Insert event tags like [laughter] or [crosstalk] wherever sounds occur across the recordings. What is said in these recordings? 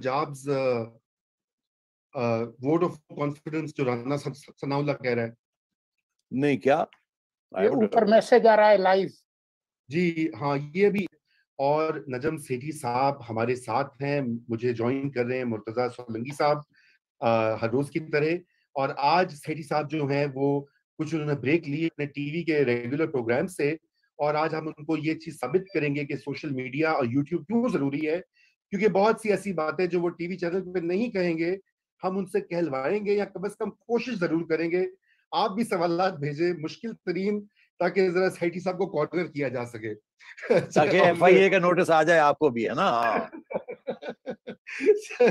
Punjab's vote of confidence जो राना सनाउला कह रहा है नहीं क्या ये ऊपर मैसेज आ रहा है लाइव जी हाँ ये भी और नजम सेठी साहब हमारे साथ हैं मुझे ज्वाइन कर रहे हैं मुर्तजा सोलंगी साहब हर रोज की तरह और आज सेठी साहब जो हैं वो कुछ उन्होंने ब्रेक लिए अपने टीवी के रेगुलर प्रोग्राम से और आज हम उनको ये चीज साबित करेंगे कि सोशल मीडिया और यूट्यूब क्यों जरूरी है क्योंकि बहुत सी ऐसी बातें जो वो टीवी चैनल पे नहीं कहेंगे हम उनसे कहलवाएंगे या कम अज कम कोशिश जरूर करेंगे आप भी सवाल भेजें मुश्किल तरीन ताकि जरा सेठी साहब को कॉर्नर किया जा सके [laughs] ताकि एफआईए का नोटिस आ जाए आपको भी है ना हाँ। [laughs]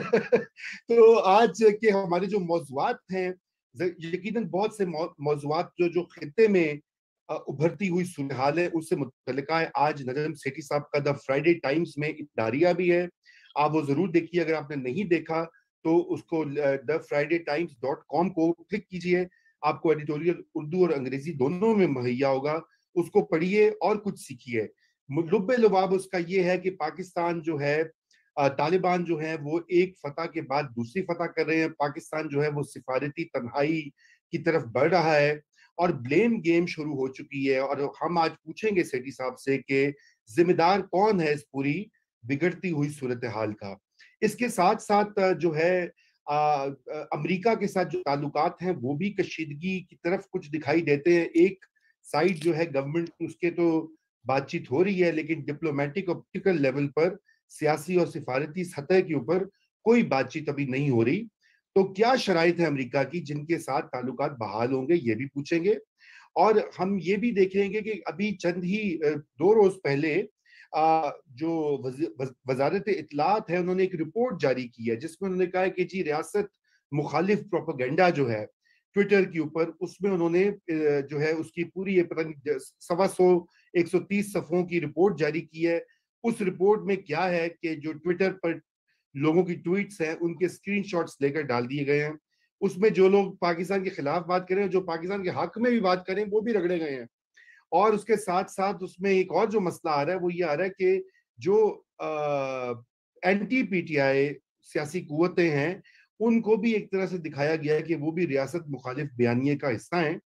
तो आज के हमारे जो मौजूद हैं यकीन बहुत से मौजूद जो जो खत्े में उभरती हुई सुनहाल है उससे मुतल है आज नजम सेठी साहब का द फ्राइडे टाइम्स में इतारिया भी है आप वो जरूर देखिए अगर आपने नहीं देखा तो उसको the Friday Times dot com को क्लिक कीजिए आपको एडिटोरियल उर्दू और अंग्रेजी दोनों में मुहैया होगा उसको पढ़िए और कुछ सीखिए लुब लुबाब उसका ये है कि पाकिस्तान जो है तालिबान जो है वो एक फतह के बाद दूसरी फतह कर रहे हैं पाकिस्तान जो है वो सिफारती तनहाई की तरफ बढ़ रहा है और ब्लेम गेम शुरू हो चुकी है और हम आज पूछेंगे सेठी साहब से कि जिम्मेदार कौन है इस पूरी बिगड़ती हुई सूरत हाल का इसके साथ साथ जो है अमेरिका के साथ जो ताल्लुक हैं वो भी कशीदगी की तरफ कुछ दिखाई देते हैं एक साइड जो है गवर्नमेंट उसके तो बातचीत हो रही है लेकिन डिप्लोमेटिक ऑप्टिकल लेवल पर सियासी और सिफारती सतह के ऊपर कोई बातचीत अभी नहीं हो रही तो क्या शराइ है अमेरिका की जिनके साथ ताल्लुक बहाल होंगे ये भी पूछेंगे और हम ये भी देखेंगे कि अभी चंद ही दो रोज पहले जो वजारत इतलात है उन्होंने एक रिपोर्ट जारी की है जिसमें उन्होंने कहा है कि जी रियासत मुखालिफ प्रोपागेंडा जो है ट्विटर के ऊपर उसमें उन्होंने जो है उसकी पूरी ये पता नहीं सवा सौ एक सौ तीस सफ़ों की रिपोर्ट जारी की है उस रिपोर्ट में क्या है कि जो ट्विटर पर लोगों की ट्वीट्स हैं उनके स्क्रीनशॉट्स लेकर डाल दिए गए हैं उसमें जो लोग पाकिस्तान के खिलाफ बात करें जो पाकिस्तान के हक में भी बात करें वो भी रगड़े गए हैं और उसके साथ साथ उसमें एक और जो मसला आ रहा है वो ये आ रहा है कि जो पी टी आई सियासी कुतें हैं उनको भी एक तरह से दिखाया गया है कि वो भी रियासत मुखालिफ बयानिए का हिस्सा हैं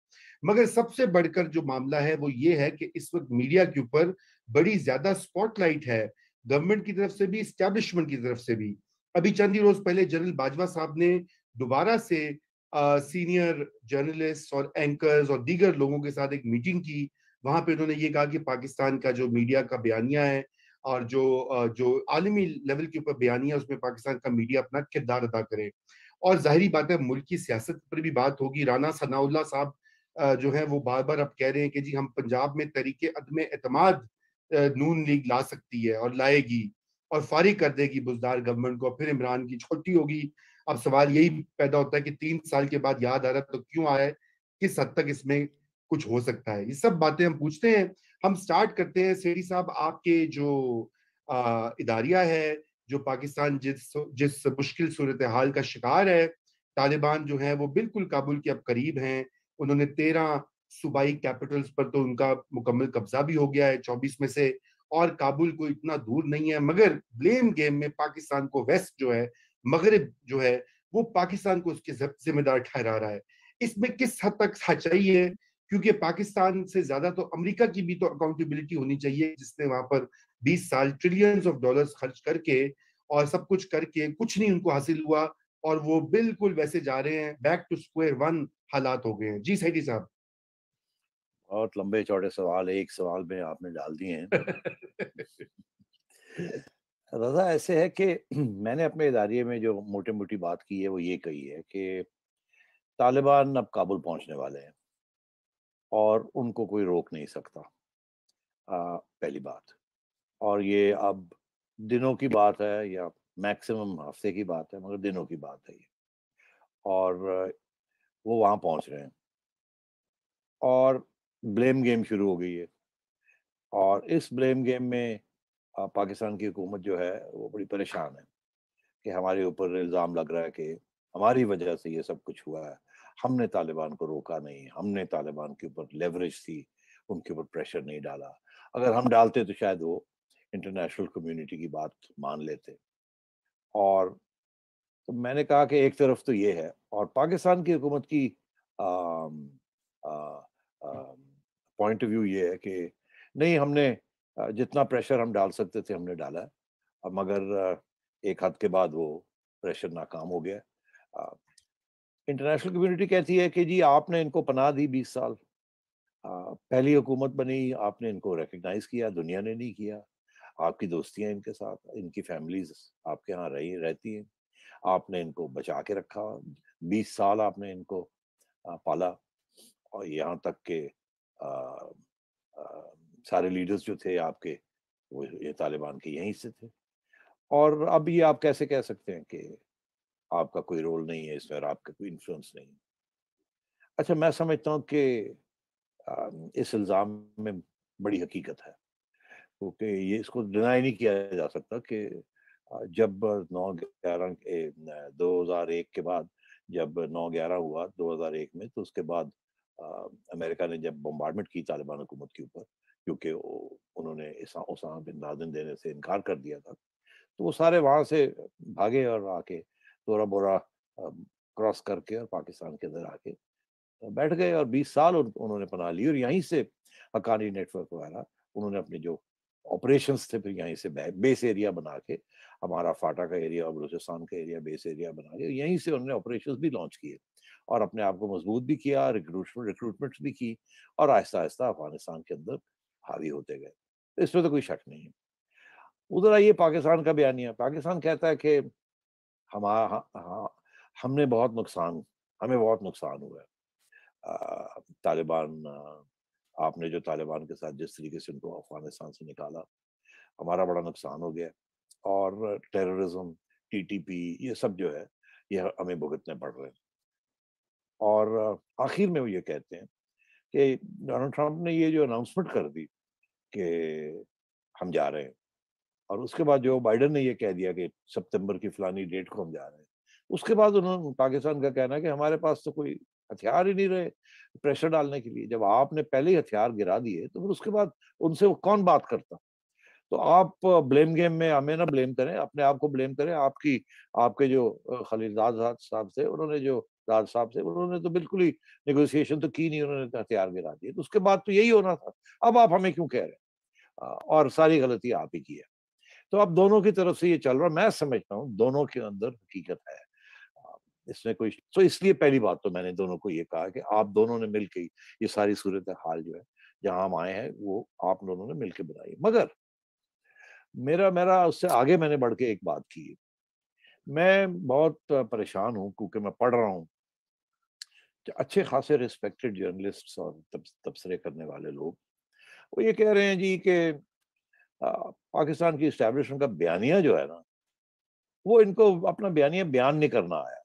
मगर सबसे बढ़कर जो मामला है वो ये है कि इस वक्त मीडिया के ऊपर बड़ी ज्यादा स्पॉटलाइट है गवर्नमेंट की तरफ से भी इस्टेब्लिशमेंट की तरफ से भी अभी चंद ही रोज पहले जनरल बाजवा साहब ने दोबारा से आ, सीनियर जर्नलिस्ट और एंकर्स और दीगर लोगों के साथ एक मीटिंग की वहां पे उन्होंने ये कहा कि पाकिस्तान का जो मीडिया का बयानिया है और जो जो आलमी लेवल के ऊपर बयानिया उसमें पाकिस्तान का मीडिया अपना किरदार अदा करे और जाहरी बात है मुल्क की सियासत पर भी बात होगी राना सनाउल्ला साहब जो है वो बार बार अब कह रहे हैं कि जी हम पंजाब में तरीके अदम अतमाद नून लीग ला सकती है और लाएगी और फारिग कर देगी बुजदार गवर्नमेंट को फिर इमरान की छोटी होगी अब सवाल यही पैदा होता है कि तीन साल के बाद याद आ रहा तो क्यों आया किस हद तक इसमें कुछ हो सकता है ये सब बातें हम पूछते हैं हम स्टार्ट करते हैं सेठी साहब आपके जो इदारिया है जो पाकिस्तान जिस जिस मुश्किल सूरत हाल का शिकार है तालिबान जो है वो बिल्कुल काबुल के अब करीब हैं उन्होंने तेरह सूबाई कैपिटल्स पर तो उनका मुकम्मल कब्जा भी हो गया है चौबीस में से और काबुल को इतना दूर नहीं है मगर ब्लेम गेम में पाकिस्तान को वेस्ट जो है मगरब जो है वो पाकिस्तान को उसके जिम्मेदार ठहरा रहा है इसमें किस हद तक सच्चाई है क्योंकि पाकिस्तान से ज्यादा तो अमेरिका की भी तो अकाउंटेबिलिटी होनी चाहिए जिसने वहां पर 20 साल ट्रिलियंस ऑफ डॉलर्स खर्च करके और सब कुछ करके कुछ नहीं उनको हासिल हुआ और वो बिल्कुल वैसे जा रहे हैं बैक टू स्क्वायर वन हालात हो गए हैं जी सैटी साहब बहुत लंबे चौड़े सवाल एक सवाल में आपने डाल दिए हैं [laughs] रजा ऐसे है कि मैंने अपने इदारे में जो मोटे मोटी बात की है वो ये कही है कि तालिबान अब काबुल पहुंचने वाले हैं और उनको कोई रोक नहीं सकता आ, पहली बात और ये अब दिनों की बात है या मैक्सिमम हफ्ते की बात है मगर दिनों की बात है ये और वो वहाँ पहुँच रहे हैं और ब्लेम गेम शुरू हो गई है और इस ब्लेम गेम में पाकिस्तान की हुकूमत जो है वो बड़ी परेशान है कि हमारे ऊपर इल्ज़ाम लग रहा है कि हमारी वजह से ये सब कुछ हुआ है हमने तालिबान को रोका नहीं हमने तालिबान के ऊपर लेवरेज थी उनके ऊपर प्रेशर नहीं डाला अगर हम डालते तो शायद वो इंटरनेशनल कम्युनिटी की बात मान लेते और तो मैंने कहा कि एक तरफ तो ये है और पाकिस्तान की हुकूमत की पॉइंट ऑफ व्यू ये है कि नहीं हमने जितना प्रेशर हम डाल सकते थे हमने डाला मगर एक हद के बाद वो प्रेशर नाकाम हो गया इंटरनेशनल कम्युनिटी कहती है कि जी आपने इनको पना दी बीस साल पहली हुकूमत बनी आपने इनको रिकग्नाइज किया दुनिया ने नहीं किया आपकी दोस्तियाँ इनके साथ इनकी फैमिलीज आपके यहाँ रही रहती हैं आपने इनको बचा के रखा बीस साल आपने इनको पाला और यहाँ तक के आ, आ, सारे लीडर्स जो थे आपके वो ये तालिबान के यहीं से थे और अब ये आप कैसे कह सकते हैं कि आपका कोई रोल नहीं है इसमें और आपका कोई इन्फ्लुएंस नहीं है अच्छा मैं समझता हूँ कि इस इल्ज़ाम में बड़ी हकीकत है क्योंकि ये इसको डिनाई नहीं किया जा सकता कि जब नौ ग्यारह दो हज़ार एक के बाद जब नौ ग्यारह हुआ दो हज़ार एक में तो उसके बाद अमेरिका ने जब बम्बार्डमेंट की तालिबान हुकूमत के ऊपर क्योंकि उन्होंने उसामा बिन लादिन देने से इनकार कर दिया था तो वो सारे वहाँ से भागे और आके तोरा बोरा क्रॉस करके और पाकिस्तान के अंदर आके बैठ गए और 20 साल और उन्होंने पना ली और यहीं से हकानी नेटवर्क वगैरह उन्होंने अपने जो ऑपरेशन थे फिर यहीं से बेस एरिया बना के हमारा फाटा का एरिया और बलूचिस्तान का एरिया बेस एरिया बना के यहीं से उन्होंने ऑपरेशन भी लॉन्च किए और अपने आप को मजबूत भी किया रिक्रूटमेंट रिक्रूटमेंट भी की और आहिस्ता आहिस्ता अफगानिस्तान के अंदर हावी होते गए इसमें तो कोई शक नहीं है उधर आइए पाकिस्तान का बयानिया पाकिस्तान कहता है कि हमारा हाँ, हाँ, हमने बहुत नुकसान हमें बहुत नुकसान हुआ है तालिबान आपने जो तालिबान के साथ जिस तरीके से उनको अफगानिस्तान से निकाला हमारा बड़ा नुकसान हो गया और टेररिज्म टीटीपी ये सब जो है ये हमें भुगतने पड़ रहे हैं और आखिर में वो ये कहते हैं कि डोनाल्ड ट्रंप ने ये जो अनाउंसमेंट कर दी कि हम जा रहे हैं और उसके बाद जो बाइडन ने ये कह दिया कि सितंबर की फलानी डेट को हम जा रहे हैं उसके बाद उन्होंने पाकिस्तान का कहना कि हमारे पास तो कोई हथियार ही नहीं रहे प्रेशर डालने के लिए जब आपने पहले ही हथियार गिरा दिए तो फिर उसके बाद उनसे वो कौन बात करता तो आप ब्लेम गेम में हमें ना ब्लेम करें अपने आप को ब्लेम करें आपकी आपके जो खलीदाद साहब थे उन्होंने जो राज साहब थे उन्होंने तो बिल्कुल ही नेगोशिएशन तो की नहीं उन्होंने तो हथियार गिरा दिए तो उसके बाद तो यही होना था अब आप हमें क्यों कह रहे हैं और सारी गलती आप ही की है तो अब दोनों की तरफ से ये चल रहा मैं समझता हूँ दोनों के अंदर हकीकत है इसमें कोई तो इसलिए पहली बात तो मैंने दोनों को ये कहा कि आप दोनों ने मिल ये सारी सूरत हाल जो है जहां हम आए हैं वो आप दोनों ने मिलकर बनाई मगर मेरा मेरा उससे आगे मैंने बढ़ के एक बात की है मैं बहुत परेशान हूँ क्योंकि मैं पढ़ रहा हूँ अच्छे खासे रिस्पेक्टेड जर्नलिस्ट और तबसरे करने वाले लोग वो ये कह रहे हैं जी कि पाकिस्तान की इस्टेब्लिशमेंट का बयानिया जो है ना वो इनको अपना बयानिया बयान नहीं करना आया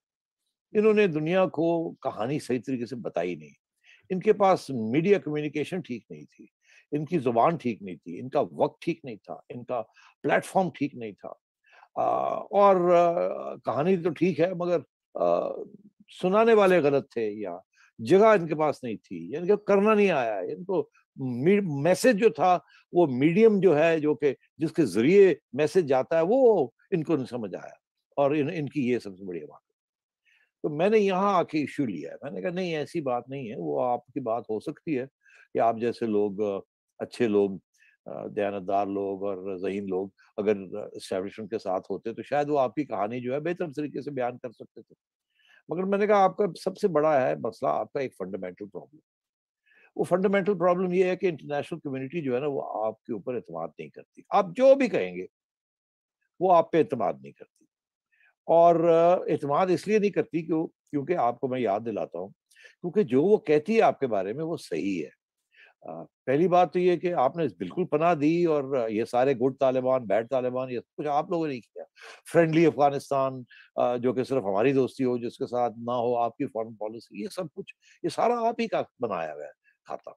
इन्होंने दुनिया को कहानी सही तरीके से बताई नहीं इनके पास मीडिया कम्युनिकेशन ठीक नहीं थी इनकी जुबान ठीक नहीं थी इनका वक्त ठीक नहीं था इनका प्लेटफॉर्म ठीक नहीं था आ, और आ, कहानी तो ठीक है मगर आ, सुनाने वाले गलत थे या जगह इनके पास नहीं थी या इनको करना नहीं आया इनको मैसेज जो था वो मीडियम जो है जो कि जिसके जरिए मैसेज जाता है वो इनको नहीं समझ आया और इन इनकी ये सबसे बड़ी बात तो मैंने यहाँ आके इशू लिया है मैंने कहा नहीं ऐसी बात नहीं है वो आपकी बात हो सकती है कि आप जैसे लोग अच्छे लोग दयानतदार लोग और जहीन लोग अगर इस्टेब्लिशमेंट के साथ होते तो शायद वो आपकी कहानी जो है बेहतर तरीके से बयान कर सकते थे मगर मैंने कहा आपका सबसे बड़ा है मसला आपका एक फंडामेंटल प्रॉब्लम वो फंडामेंटल प्रॉब्लम ये है कि इंटरनेशनल कम्युनिटी जो है ना वो आपके ऊपर अतमाद नहीं करती आप जो भी कहेंगे वो आप पे अतमाद नहीं करती और अतमाद इसलिए नहीं करती क्यों क्योंकि आपको मैं याद दिलाता हूँ क्योंकि जो वो कहती है आपके बारे में वो सही है पहली बात तो ये कि आपने बिल्कुल पनाह दी और ये सारे गुड तालिबान बैड तालिबान ये कुछ आप लोगों ने किया फ्रेंडली अफगानिस्तान जो कि सिर्फ हमारी दोस्ती हो जिसके साथ ना हो आपकी फॉरेन पॉलिसी ये सब कुछ ये सारा आप ही का बनाया हुआ है था तब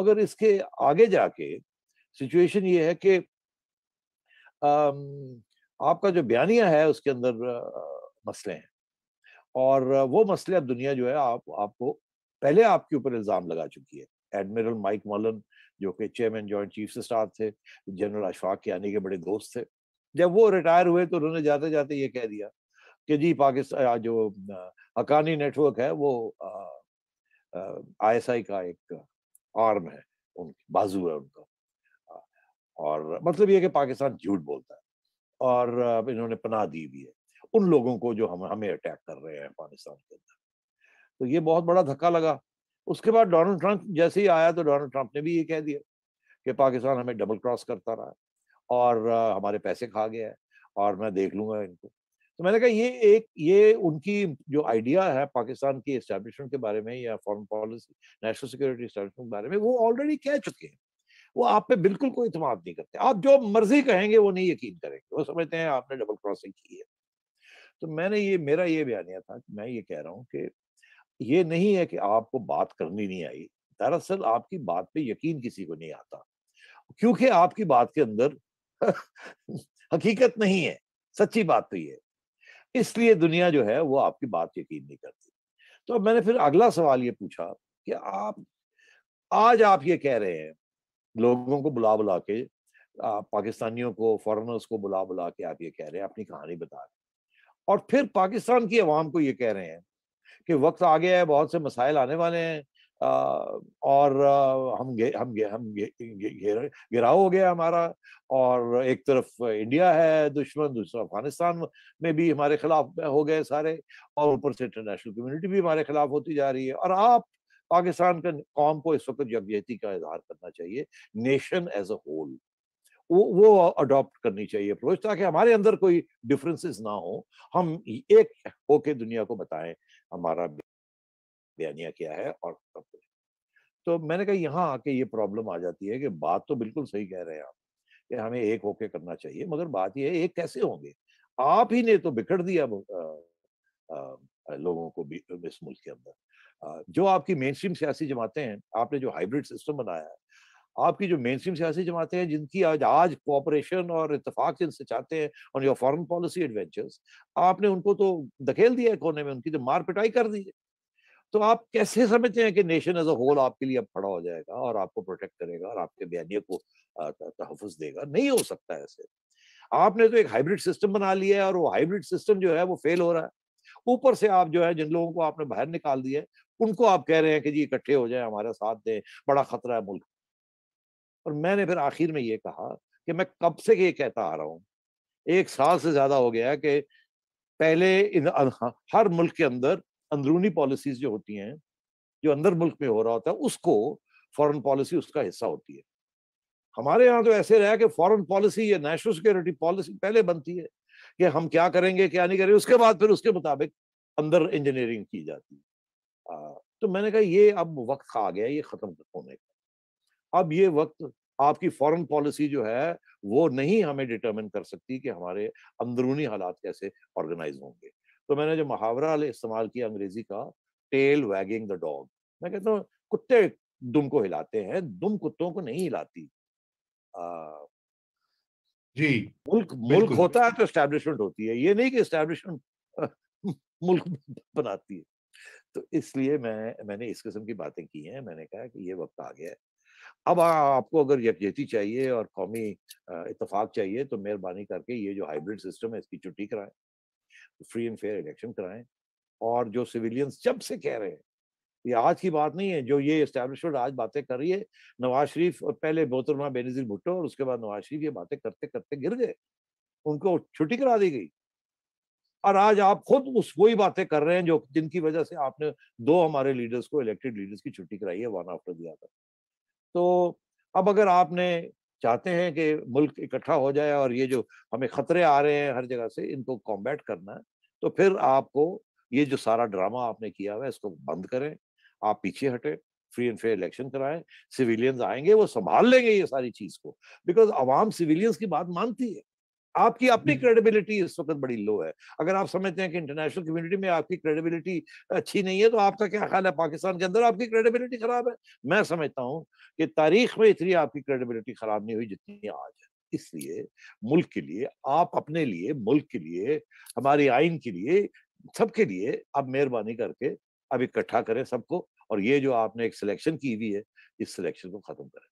मगर इसके आगे जाके सिचुएशन ये है कि आपका जो बयानिया है उसके अंदर मसले हैं और वो मसले अब दुनिया जो है आप आपको पहले आपके ऊपर इल्ज़ाम लगा चुकी है एडमिरल माइक मॉलन जो कि चेयरमैन जॉइंट चीफ स्टाफ थे जनरल अशफाक के आने के बड़े दोस्त थे जब वो रिटायर हुए तो उन्होंने जाते जाते ये कह दिया कि जी पाकिस्तान जो हकानी नेटवर्क है वो आ, आईएसआई का एक आर्म है उनकी बाजू है उनका और मतलब ये कि पाकिस्तान झूठ बोलता है और इन्होंने पनाह दी भी है उन लोगों को जो हम हमें अटैक कर रहे हैं पाकिस्तान के अंदर तो ये बहुत बड़ा धक्का लगा उसके बाद डोनाल्ड ट्रंप जैसे ही आया तो डोनाल्ड ट्रंप ने भी ये कह दिया कि पाकिस्तान हमें डबल क्रॉस करता रहा है और हमारे पैसे खा गया है और मैं देख लूंगा इनको तो मैंने कहा ये एक ये उनकी जो आइडिया है पाकिस्तान की इस्टेब्लिशमेंट के बारे में या foreign policy national security establishment के बारे में वो ऑलरेडी कह चुके हैं वो आप पे बिल्कुल कोई इतमाद नहीं करते आप जो मर्जी कहेंगे वो नहीं यकीन करेंगे वो समझते हैं आपने डबल क्रॉसिंग की है तो मैंने ये मेरा ये बयानिया था कि मैं ये कह रहा हूँ कि ये नहीं है कि आपको बात करनी नहीं आई दरअसल आपकी बात पे यकीन किसी को नहीं आता क्योंकि आपकी बात के अंदर [laughs] हकीकत नहीं है सच्ची बात तो ये इसलिए दुनिया जो है वो आपकी बात यकीन नहीं करती तो अब मैंने फिर अगला सवाल ये पूछा कि आप आज आप ये कह रहे हैं लोगों को बुला बुला के पाकिस्तानियों को फॉरेनर्स को बुला बुला के आप ये कह रहे हैं अपनी कहानी बता रहे और फिर पाकिस्तान की आवाम को ये कह रहे हैं कि वक्त आ गया है बहुत से मसाइल आने वाले हैं और हम गे, हम गे, हम घेराव हो गया हमारा और एक तरफ इंडिया है दुश्मन दूसरा अफगानिस्तान में भी हमारे खिलाफ हो गए सारे और ऊपर से इंटरनेशनल कम्युनिटी भी हमारे खिलाफ होती जा रही है और आप पाकिस्तान के कौम को इस वक्त यकजहती का इजहार करना चाहिए नेशन एज अ होल वो वो अडॉप्ट करनी चाहिए अप्रोच ताकि हमारे अंदर कोई डिफरेंसेस ना हो हम एक होके दुनिया को बताएं हमारा बयानिया किया है और तो मैंने कहा यहाँ आके ये प्रॉब्लम आ जाती है कि बात तो बिल्कुल सही कह रहे हैं आप कि हमें एक होके करना चाहिए मगर बात यह है एक कैसे होंगे आप ही ने तो बिखर दिया आ, आ, लोगों को भी इस मुल्क के अंदर जो आपकी मेन स्ट्रीम सियासी जमातें हैं आपने जो हाइब्रिड सिस्टम बनाया है आपकी जो मेन स्ट्रीम सियासी जमातें हैं जिनकी आज आज कोऑपरेशन और इतफाक जिनसे चाहते हैं और योर फॉरेन पॉलिसी एडवेंचर्स आपने उनको तो धकेल दिया है कोने में उनकी तो मार पिटाई कर दी है तो आप कैसे समझते हैं कि नेशन एज अ होल आपके लिए अब खड़ा हो जाएगा और आपको प्रोटेक्ट करेगा और आपके बयानियों को तहफ़ देगा नहीं हो सकता ऐसे आपने तो एक हाइब्रिड सिस्टम बना लिया है और वो हाइब्रिड सिस्टम जो है वो फेल हो रहा है ऊपर से आप जो है जिन लोगों को आपने बाहर निकाल दिया है उनको आप कह रहे हैं कि जी इकट्ठे हो जाए हमारा साथ दें बड़ा खतरा है मुल्क और मैंने फिर आखिर में ये कहा कि मैं कब से ये कहता आ रहा हूँ एक साल से ज्यादा हो गया कि पहले इन हर मुल्क के अंदर अंदरूनी पॉलिसीज जो होती हैं जो अंदर मुल्क में हो रहा होता है उसको फॉरेन पॉलिसी उसका हिस्सा होती है हमारे यहाँ तो ऐसे रहा कि फॉरेन पॉलिसी या नेशनल सिक्योरिटी पॉलिसी पहले बनती है कि हम क्या करेंगे क्या नहीं करेंगे उसके बाद फिर उसके मुताबिक अंदर इंजीनियरिंग की जाती है आ, तो मैंने कहा ये अब वक्त आ गया ये ख़त्म होने का अब ये वक्त आपकी फॉरेन पॉलिसी जो है वो नहीं हमें डिटर्मिन कर सकती कि हमारे अंदरूनी हालात कैसे ऑर्गेनाइज होंगे तो मैंने जो मुहावरा इस्तेमाल किया अंग्रेजी का टेल वैगिंग द डॉग मैं कहता हूँ कुत्ते दुम को हिलाते हैं दुम कुत्तों को नहीं हिलाती जी मुल्क मुल्क होता है तो एस्टेब्लिशमेंट होती है ये नहीं कि एस्टेब्लिशमेंट [laughs] मुल्क बनाती है तो इसलिए मैं मैंने इस किस्म की बातें की हैं मैंने कहा कि ये वक्त आ गया है अब आ, आपको अगर यकजहती चाहिए और कौमी इतफाक चाहिए तो मेहरबानी करके ये जो हाइब्रिड सिस्टम है इसकी छुट्टी कराएं फ्री एंड फेयर इलेक्शन कराएं और जो सिविलियंस जब से कह रहे हैं ये आज की बात नहीं है जो ये इस्टेब्लिशमेंट आज बातें कर रही है नवाज शरीफ और पहले बोतरमा बेनजीर भुट्टो और उसके बाद नवाज शरीफ ये बातें करते करते गिर गए उनको छुट्टी करा दी गई और आज आप खुद उस वही बातें कर रहे हैं जो जिनकी वजह से आपने दो हमारे लीडर्स को इलेक्टेड लीडर्स की छुट्टी कराई है वन आफ्टर दिया था तो अब अगर आपने चाहते हैं कि मुल्क इकट्ठा हो जाए और ये जो हमें खतरे आ रहे हैं हर जगह से इनको कॉम्बैट करना है तो फिर आपको ये जो सारा ड्रामा आपने किया हुआ है इसको बंद करें आप पीछे हटें फ्री एंड फेयर इलेक्शन कराएं सिविलियंस आएंगे वो संभाल लेंगे ये सारी चीज को बिकॉज अवाम सिविलियंस की बात मानती है आपकी अपनी क्रेडिबिलिटी इस वक्त बड़ी लो है अगर आप समझते हैं कि इंटरनेशनल कम्युनिटी में आपकी क्रेडिबिलिटी अच्छी नहीं है तो आपका क्या ख्याल है पाकिस्तान के अंदर आपकी क्रेडिबिलिटी खराब है मैं समझता हूँ कि तारीख में इतनी आपकी क्रेडिबिलिटी खराब नहीं हुई जितनी आज है इसलिए मुल्क के लिए आप अपने लिए मुल्क के लिए हमारे आइन के लिए सबके लिए आप मेहरबानी करके अब इकट्ठा करें सबको और ये जो आपने एक सिलेक्शन की हुई है इस सिलेक्शन को खत्म करें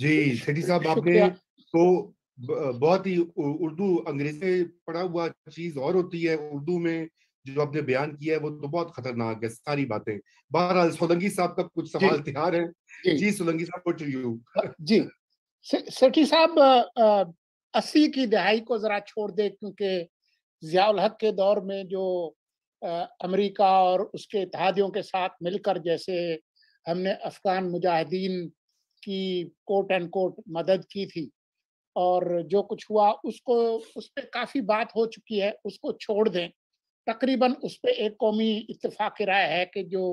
जी शेटी साहब आपने तो बहुत ही उर्दू अंग्रेजी से पढ़ा हुआ चीज और होती है उर्दू में जो आपने बयान किया है वो तो बहुत खतरनाक है सारी बातें बहरहाल सोलंगी साहब का कुछ सवाल तैयार है जी, सोलंगी साहब को यू जी सेठी साहब अस्सी की दहाई को जरा छोड़ दे क्योंकि जियाउल हक के दौर में जो अमेरिका और उसके इतिहादियों के साथ मिलकर जैसे हमने अफगान मुजाहिदीन की कोट एंड कोट मदद की थी और जो कुछ हुआ उसको उस पर काफ़ी बात हो चुकी है उसको छोड़ दें तकरीबन उस पर एक कौमी इतफाक़ राय है कि जो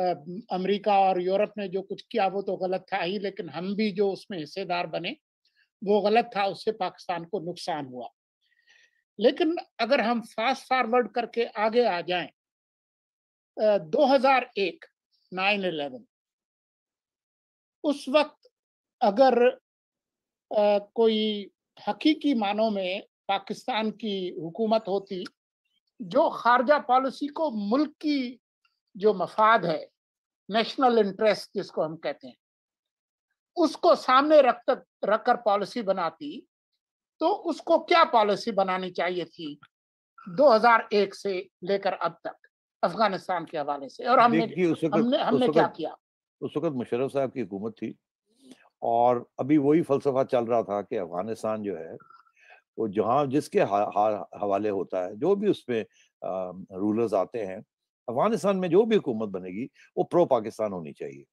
अमेरिका और यूरोप ने जो कुछ किया वो तो गलत था ही लेकिन हम भी जो उसमें हिस्सेदार बने वो गलत था उससे पाकिस्तान को नुकसान हुआ लेकिन अगर हम फास्ट फॉरवर्ड करके आगे आ जाएं 2001 9/11 उस वक्त अगर कोई हकीकी मानों में पाकिस्तान की हुकूमत होती जो खारजा पॉलिसी को मुल्क की जो मफाद है नेशनल इंटरेस्ट जिसको हम कहते हैं उसको सामने रख तक रखकर पॉलिसी बनाती तो उसको क्या पॉलिसी बनानी चाहिए थी 2001 से लेकर अब तक अफगानिस्तान के हवाले से और हमने हमने हमने क्या किया उस वक्त मुशरफ साहब की हुकूमत थी और अभी वही फलसफा चल रहा था कि अफगानिस्तान जो है वो जहाँ जिसके हवाले होता है जो भी उसमें रूलर्स आते हैं अफगानिस्तान में जो भी हुकूमत बनेगी वो प्रो पाकिस्तान होनी चाहिए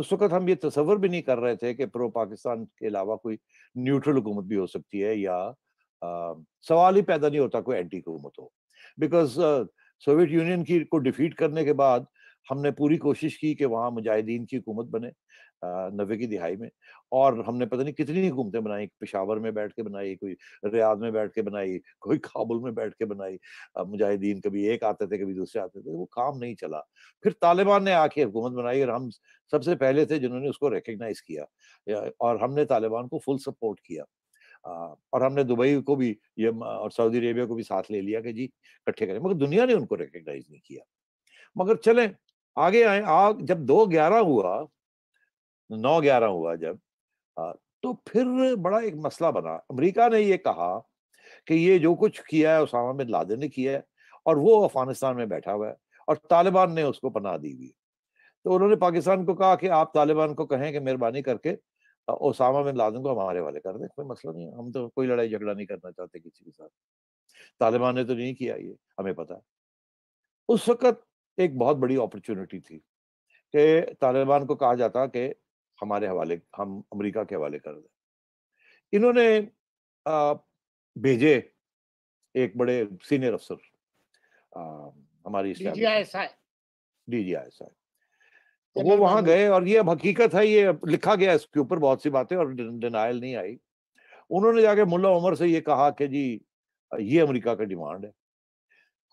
उस वक्त हम ये तस्वर भी नहीं कर रहे थे कि प्रो पाकिस्तान के अलावा कोई न्यूट्रल हुकूमत भी हो सकती है या आ, सवाल ही पैदा नहीं होता कोई एंटी हुकूमत हो बिकॉज सोवियत यूनियन की को डिफीट करने के बाद हमने पूरी कोशिश की कि वहाँ मुजाहिदीन की हुकूमत बने नब्बे की दिहाई में और हमने पता नहीं कितनी हुकूमतें बनाई पिशावर में बैठ के बनाई कोई रियाद में बैठ के बनाई कोई काबुल में बैठ के बनाई मुजाहिदीन कभी एक आते थे कभी दूसरे आते थे तो वो काम नहीं चला फिर तालिबान ने आके हुकूमत बनाई और हम सबसे पहले थे जिन्होंने उसको रिकगनाइज किया और हमने तालिबान को फुल सपोर्ट किया और हमने दुबई को भी ये और सऊदी अरेबिया को भी साथ ले लिया कि जी इकट्ठे करें मगर दुनिया ने उनको रिकगनाइज नहीं किया मगर चले आगे आए आग जब दो ग्यारह हुआ नौ ग्यारह हुआ जब तो फिर बड़ा एक मसला बना अमेरिका ने ये कहा कि ये जो कुछ किया है उसामा बिन लादेन ने किया है और वो अफगानिस्तान में बैठा हुआ है और तालिबान ने उसको पनाह दी हुई तो उन्होंने पाकिस्तान को कहा कि आप तालिबान को कहें कि मेहरबानी करके ओसामा बिन लादेन को हमारे वाले कर दें कोई मसला नहीं हम तो कोई लड़ाई झगड़ा नहीं करना चाहते किसी के साथ तालिबान ने तो नहीं किया ये हमें पता है उस वक्त एक बहुत बड़ी अपॉर्चुनिटी थी कि तालिबान को कहा जाता कि हमारे हवाले हम अमेरिका के हवाले कर दें इन्होंने भेजे एक बड़े सीनियर अफसर आ, हमारी डीजीआई साहब तो वो वहां गए और ये अब हकीकत है ये लिखा गया इसके ऊपर बहुत सी बातें और डिनाइल नहीं आई उन्होंने जाके मुल्ला उमर से ये कहा कि जी ये अमेरिका का डिमांड है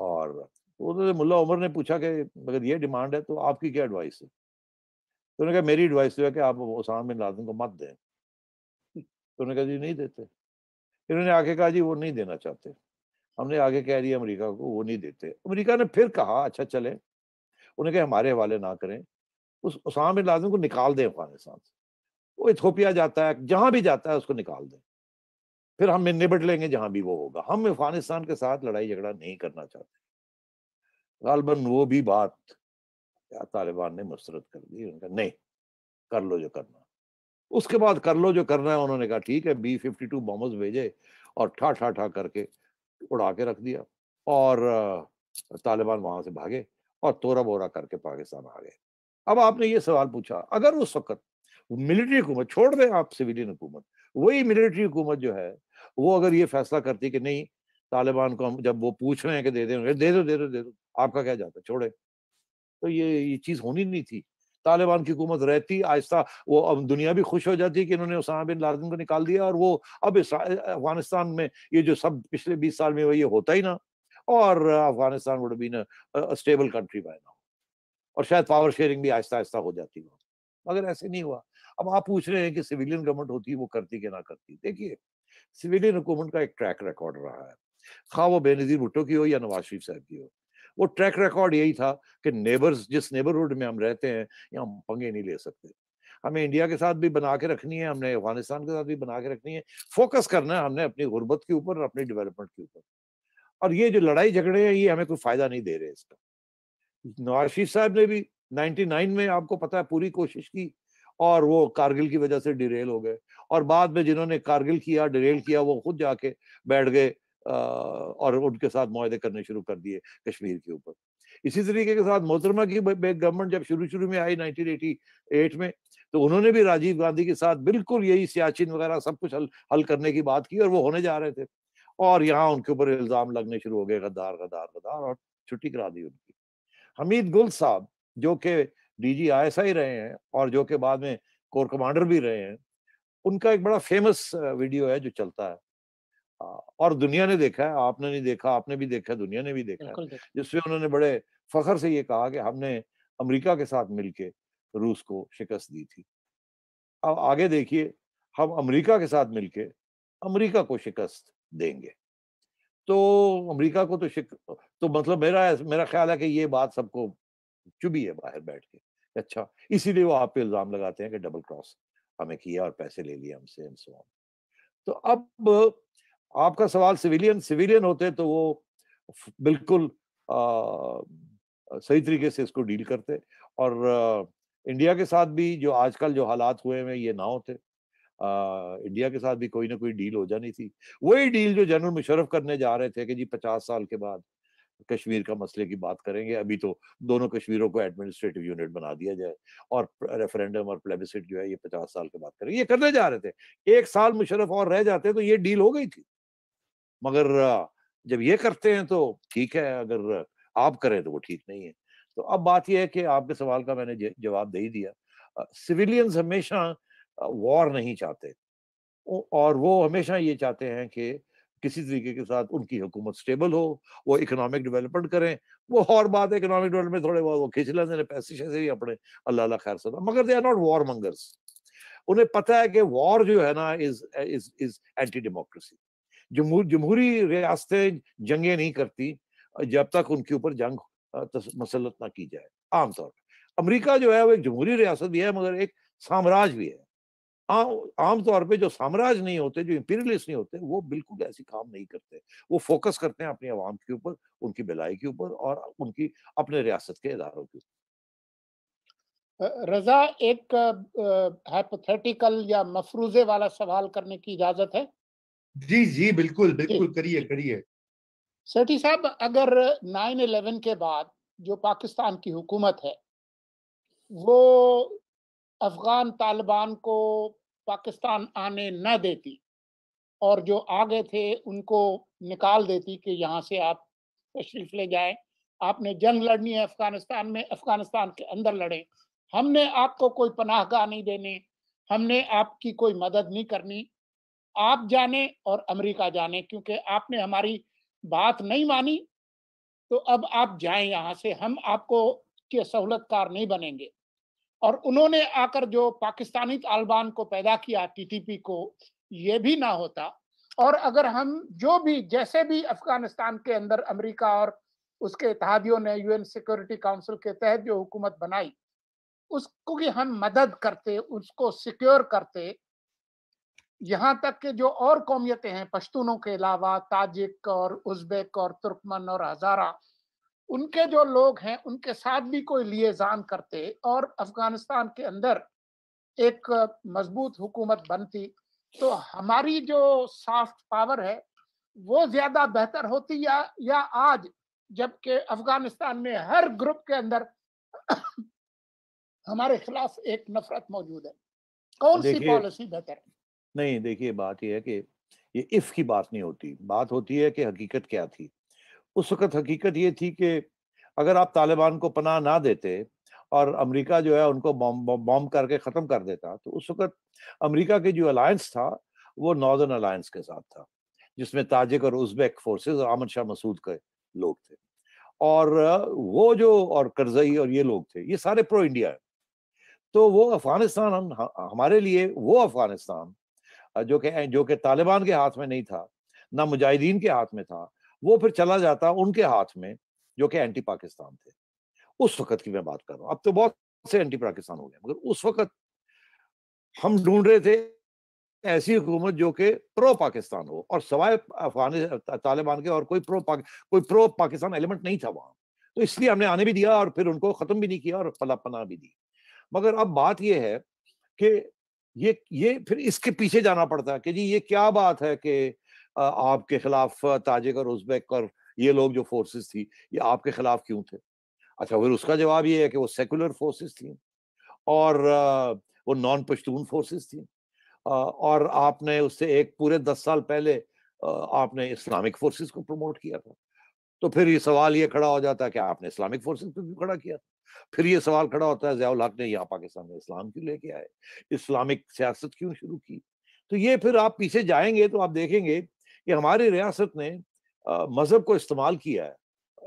और उन्होंने मुल्ला उमर ने पूछा कि अगर ये डिमांड है तो आपकी क्या एडवाइस है तो उन्होंने कहा मेरी एडवाइस तो है कि आप उसामा बिन लादन को मत दें तो उन्होंने कहा जी नहीं देते इन्होंने आगे कहा जी वो नहीं देना चाहते हमने आगे कह दिया अमेरिका को वो नहीं देते अमेरिका ने फिर कहा अच्छा चले उन्हें कहा हमारे हवाले ना करें उस उसामा बिन लादन को निकाल दें अफगानिस्तान से वो इथोपिया जाता है जहाँ भी जाता है उसको निकाल दें फिर हम निबट लेंगे जहाँ भी वो होगा हम अफगानिस्तान के साथ लड़ाई झगड़ा नहीं करना चाहते गालबन वो भी बात क्या तालिबान ने मसरत कर दी उनका नहीं कर लो जो करना उसके बाद कर लो जो करना है उन्होंने कहा ठीक है बी फिफ्टी टू बॉम्बर्स भेजे और ठा ठा ठा करके उड़ा के रख दिया और तालिबान वहां से भागे और तोरा बोरा करके पाकिस्तान आ गए अब आपने ये सवाल पूछा अगर उस वक्त मिलिट्री हुकूमत छोड़ दें आप सिविलियन हुकूमत वही मिलिट्री हुकूमत जो है वो अगर ये फैसला करती कि नहीं तालिबान को हम जब वो पूछ रहे हैं कि दे दें दे दो दे दो दे दो आपका क्या जाता छोड़े तो ये ये चीज होनी नहीं थी तालिबान की हुकूमत रहती आहिस्ता वो अब दुनिया भी खुश हो जाती कि इन्होंने उसामा बिन लादन को निकाल दिया और वो अब अफगानिस्तान में ये जो सब पिछले बीस साल में ये होता ही ना और Afghanistan would been stable country by now और शायद पावर शेयरिंग भी आहिस्ता आहिस्ता हो जाती हो मगर ऐसे नहीं हुआ अब आप पूछ रहे हैं कि सिविलियन गवर्नमेंट होती वो करती कि ना करती देखिए सिविलियन हुकूमत का एक ट्रैक रिकॉर्ड रहा है खा वो बेनजीर भुट्टो की हो या नवाज शरीफ साहब की हो वो ट्रैक रिकॉर्ड यही था कि नेबर्स जिस नेबरहुड में हम रहते हैं यहाँ हम पंगे नहीं ले सकते हमें इंडिया के साथ भी बना के रखनी है हमने अफगानिस्तान के साथ भी बना के रखनी है फोकस करना है हमने अपनी गुर्बत के ऊपर और अपनी डेवलपमेंट के ऊपर और ये जो लड़ाई झगड़े हैं ये हमें कोई फायदा नहीं दे रहे इसका नवाज शरीफ साहब ने भी 99 में आपको पता है पूरी कोशिश की और वो कारगिल की वजह से डिरेल हो गए और बाद में जिन्होंने कारगिल किया डिरेल किया वो खुद जाके बैठ गए और उनके साथ माहे करने शुरू कर दिए कश्मीर के ऊपर इसी तरीके के साथ मोहतरमा की गवर्नमेंट जब शुरू शुरू में आई एट में तो उन्होंने भी राजीव गांधी के साथ बिल्कुल यही सियाचिन वगैरह सब कुछ हल हल करने की बात की और वो होने जा रहे थे और यहाँ उनके ऊपर इल्ज़ाम लगने शुरू हो गए गद्दार गद्दार गद्दार और छुट्टी करा दी उनकी हमीद गुल साहब जो कि डीजी आईएसआई रहे हैं और जो के बाद में कोर कमांडर भी रहे हैं उनका एक बड़ा फेमस वीडियो है जो चलता है और दुनिया ने देखा है आपने नहीं देखा आपने भी देखा दुनिया ने भी देखा है जिसमें उन्होंने बड़े फखर से ये कहा कि हमने अमेरिका के साथ मिलके रूस को शिकस्त दी थी अब आगे देखिए हम अमेरिका के साथ मिलके अमेरिका को शिकस्त देंगे तो अमेरिका को तो शिक तो मतलब मेरा मेरा ख्याल है कि ये बात सबको चुभी है बाहर बैठ के अच्छा इसीलिए वो आप पे इल्ज़ाम लगाते हैं कि डबल क्रॉस हमें किया और पैसे ले लिए हमसे तो अब आपका सवाल सिविलियन सिविलियन होते तो वो बिल्कुल आ, सही तरीके से इसको डील करते और आ, इंडिया के साथ भी जो आजकल जो हालात हुए हैं ये ना होते आ, इंडिया के साथ भी कोई ना कोई डील हो जानी थी वही डील जो जनरल मुशरफ करने जा रहे थे कि जी पचास साल के बाद कश्मीर का मसले की बात करेंगे अभी तो दोनों कश्मीरों को एडमिनिस्ट्रेटिव यूनिट बना दिया जाए और रेफरेंडम और प्लेबिसिट जो है ये पचास साल के बाद करेंगे ये करने जा रहे थे एक साल मुशरफ और रह जाते तो ये डील हो गई थी मगर जब ये करते हैं तो ठीक है अगर आप करें तो वो ठीक नहीं है तो अब बात यह है कि आपके सवाल का मैंने जवाब दे ही दिया सिविलियंस हमेशा वॉर नहीं चाहते और वो हमेशा ये चाहते हैं कि किसी तरीके के साथ उनकी हुकूमत स्टेबल हो वो इकोनॉमिक डेवलपमेंट करें वो और बात है इकोनॉमिक डेवलपमेंट थोड़े बहुत वो खींच लेते पैसे शैसे भी अपने अल्लाह अल्लाह खैर सदा मगर they are not war mongers उन्हें पता है कि वॉर जो है ना is is is anti democracy जमहूर जमहूरी रियासतें जंगे नहीं करती जब तक उनके ऊपर जंग मसलत ना की जाए आमतौर पर अमरीका जो है वो एक जमहूरी रियासत भी है मगर एक साम्राज्य भी है आमतौर पर जो साम्राज्य नहीं होते जो इंपीरियलिस्ट नहीं होते वो बिल्कुल ऐसे काम नहीं करते वो फोकस करते हैं अपनी आवाम के ऊपर उनकी भलाई के ऊपर और उनकी अपने रियासत के इदारों के ऊपर रजा एक हाइपोथेटिकल या मफरूजे वाला सवाल करने की इजाजत है जी जी बिल्कुल बिल्कुल करिए करिए सेठी साहब अगर 9/11 के बाद जो पाकिस्तान की हुकूमत है वो अफगान तालिबान को पाकिस्तान आने न देती और जो आ गए थे उनको निकाल देती कि यहाँ से आप तशरीफ ले जाएं आपने जंग लड़नी है अफगानिस्तान में अफगानिस्तान के अंदर लड़े हमने आपको कोई पनाहगाह नहीं देनी हमने आपकी कोई मदद नहीं करनी आप जाने और अमेरिका जाने क्योंकि आपने हमारी बात नहीं मानी तो अब आप जाएं यहाँ से हम आपको के सहूलतकार नहीं बनेंगे और उन्होंने आकर जो पाकिस्तानी तालिबान को पैदा किया टीटीपी को ये भी ना होता और अगर हम जो भी जैसे भी अफगानिस्तान के अंदर अमेरिका और उसके इतिहादियों ने यूएन सिक्योरिटी काउंसिल के तहत जो हुकूमत बनाई उसको भी हम मदद करते उसको सिक्योर करते यहाँ तक के जो और कौमियतें हैं पश्तूनों के अलावा ताजिक और उज्बेक और तुर्कमन और हजारा उनके जो लोग हैं उनके साथ भी कोई लिएजान करते और अफगानिस्तान के अंदर एक मजबूत हुकूमत बनती तो हमारी जो सॉफ्ट पावर है वो ज्यादा बेहतर होती या या आज जबकि अफगानिस्तान में हर ग्रुप के अंदर हमारे खिलाफ एक नफरत मौजूद है कौन सी पॉलिसी बेहतर है नहीं देखिए बात यह है कि ये इफ की बात नहीं होती बात होती है कि हकीकत क्या थी उस वक्त हकीकत ये थी कि अगर आप तालिबान को पनाह ना देते और अमेरिका जो है उनको बॉम्ब करके ख़त्म कर देता तो उस वक्त अमेरिका के जो अलायंस था वो नॉर्दर्न अलायंस के साथ था जिसमें ताजिक और उज्बेक फोर्सेस और आमन शाह मसूद के लोग थे और वो जो और करजई और ये लोग थे ये सारे प्रो इंडिया है तो वो अफगानिस्तान हम हमारे लिए वो अफगानिस्तान जो कि जो कि तालिबान के हाथ में नहीं था ना मुजाहिदीन के हाथ में था वो फिर चला जाता उनके हाथ में जो कि एंटी पाकिस्तान थे उस वक्त की मैं बात कर रहा हूँ अब तो बहुत से एंटी पाकिस्तान हो गए मगर उस वक्त हम ढूंढ रहे थे ऐसी हुकूमत जो कि प्रो पाकिस्तान हो और सवाए अफगान तालिबान के और कोई प्रो पाक, कोई प्रो पाकिस्तान एलिमेंट नहीं था वहाँ तो इसलिए हमने आने भी दिया और फिर उनको ख़त्म भी नहीं किया और फलापना भी दी मगर अब बात यह है कि ये ये फिर इसके पीछे जाना पड़ता है कि जी ये क्या बात है कि आपके खिलाफ ताजिक और उजबेक और ये लोग जो फोर्सेस थी ये आपके खिलाफ क्यों थे अच्छा फिर उसका जवाब ये है कि वो सेकुलर फोर्सेस थी और वो नॉन पश्तून फोर्सेस थी और आपने उससे एक पूरे दस साल पहले आपने इस्लामिक फोर्सेस को प्रमोट किया था तो फिर ये सवाल ये खड़ा हो जाता है कि आपने इस्लामिक फोर्सेस को क्यों खड़ा किया फिर ये सवाल खड़ा होता है जयाउल हक ने यहाँ पाकिस्तान में इस्लाम क्यों लेके आए इस्लामिक सियासत क्यों शुरू की तो ये फिर आप पीछे जाएंगे तो आप देखेंगे कि हमारी रियासत ने मजहब को इस्तेमाल किया है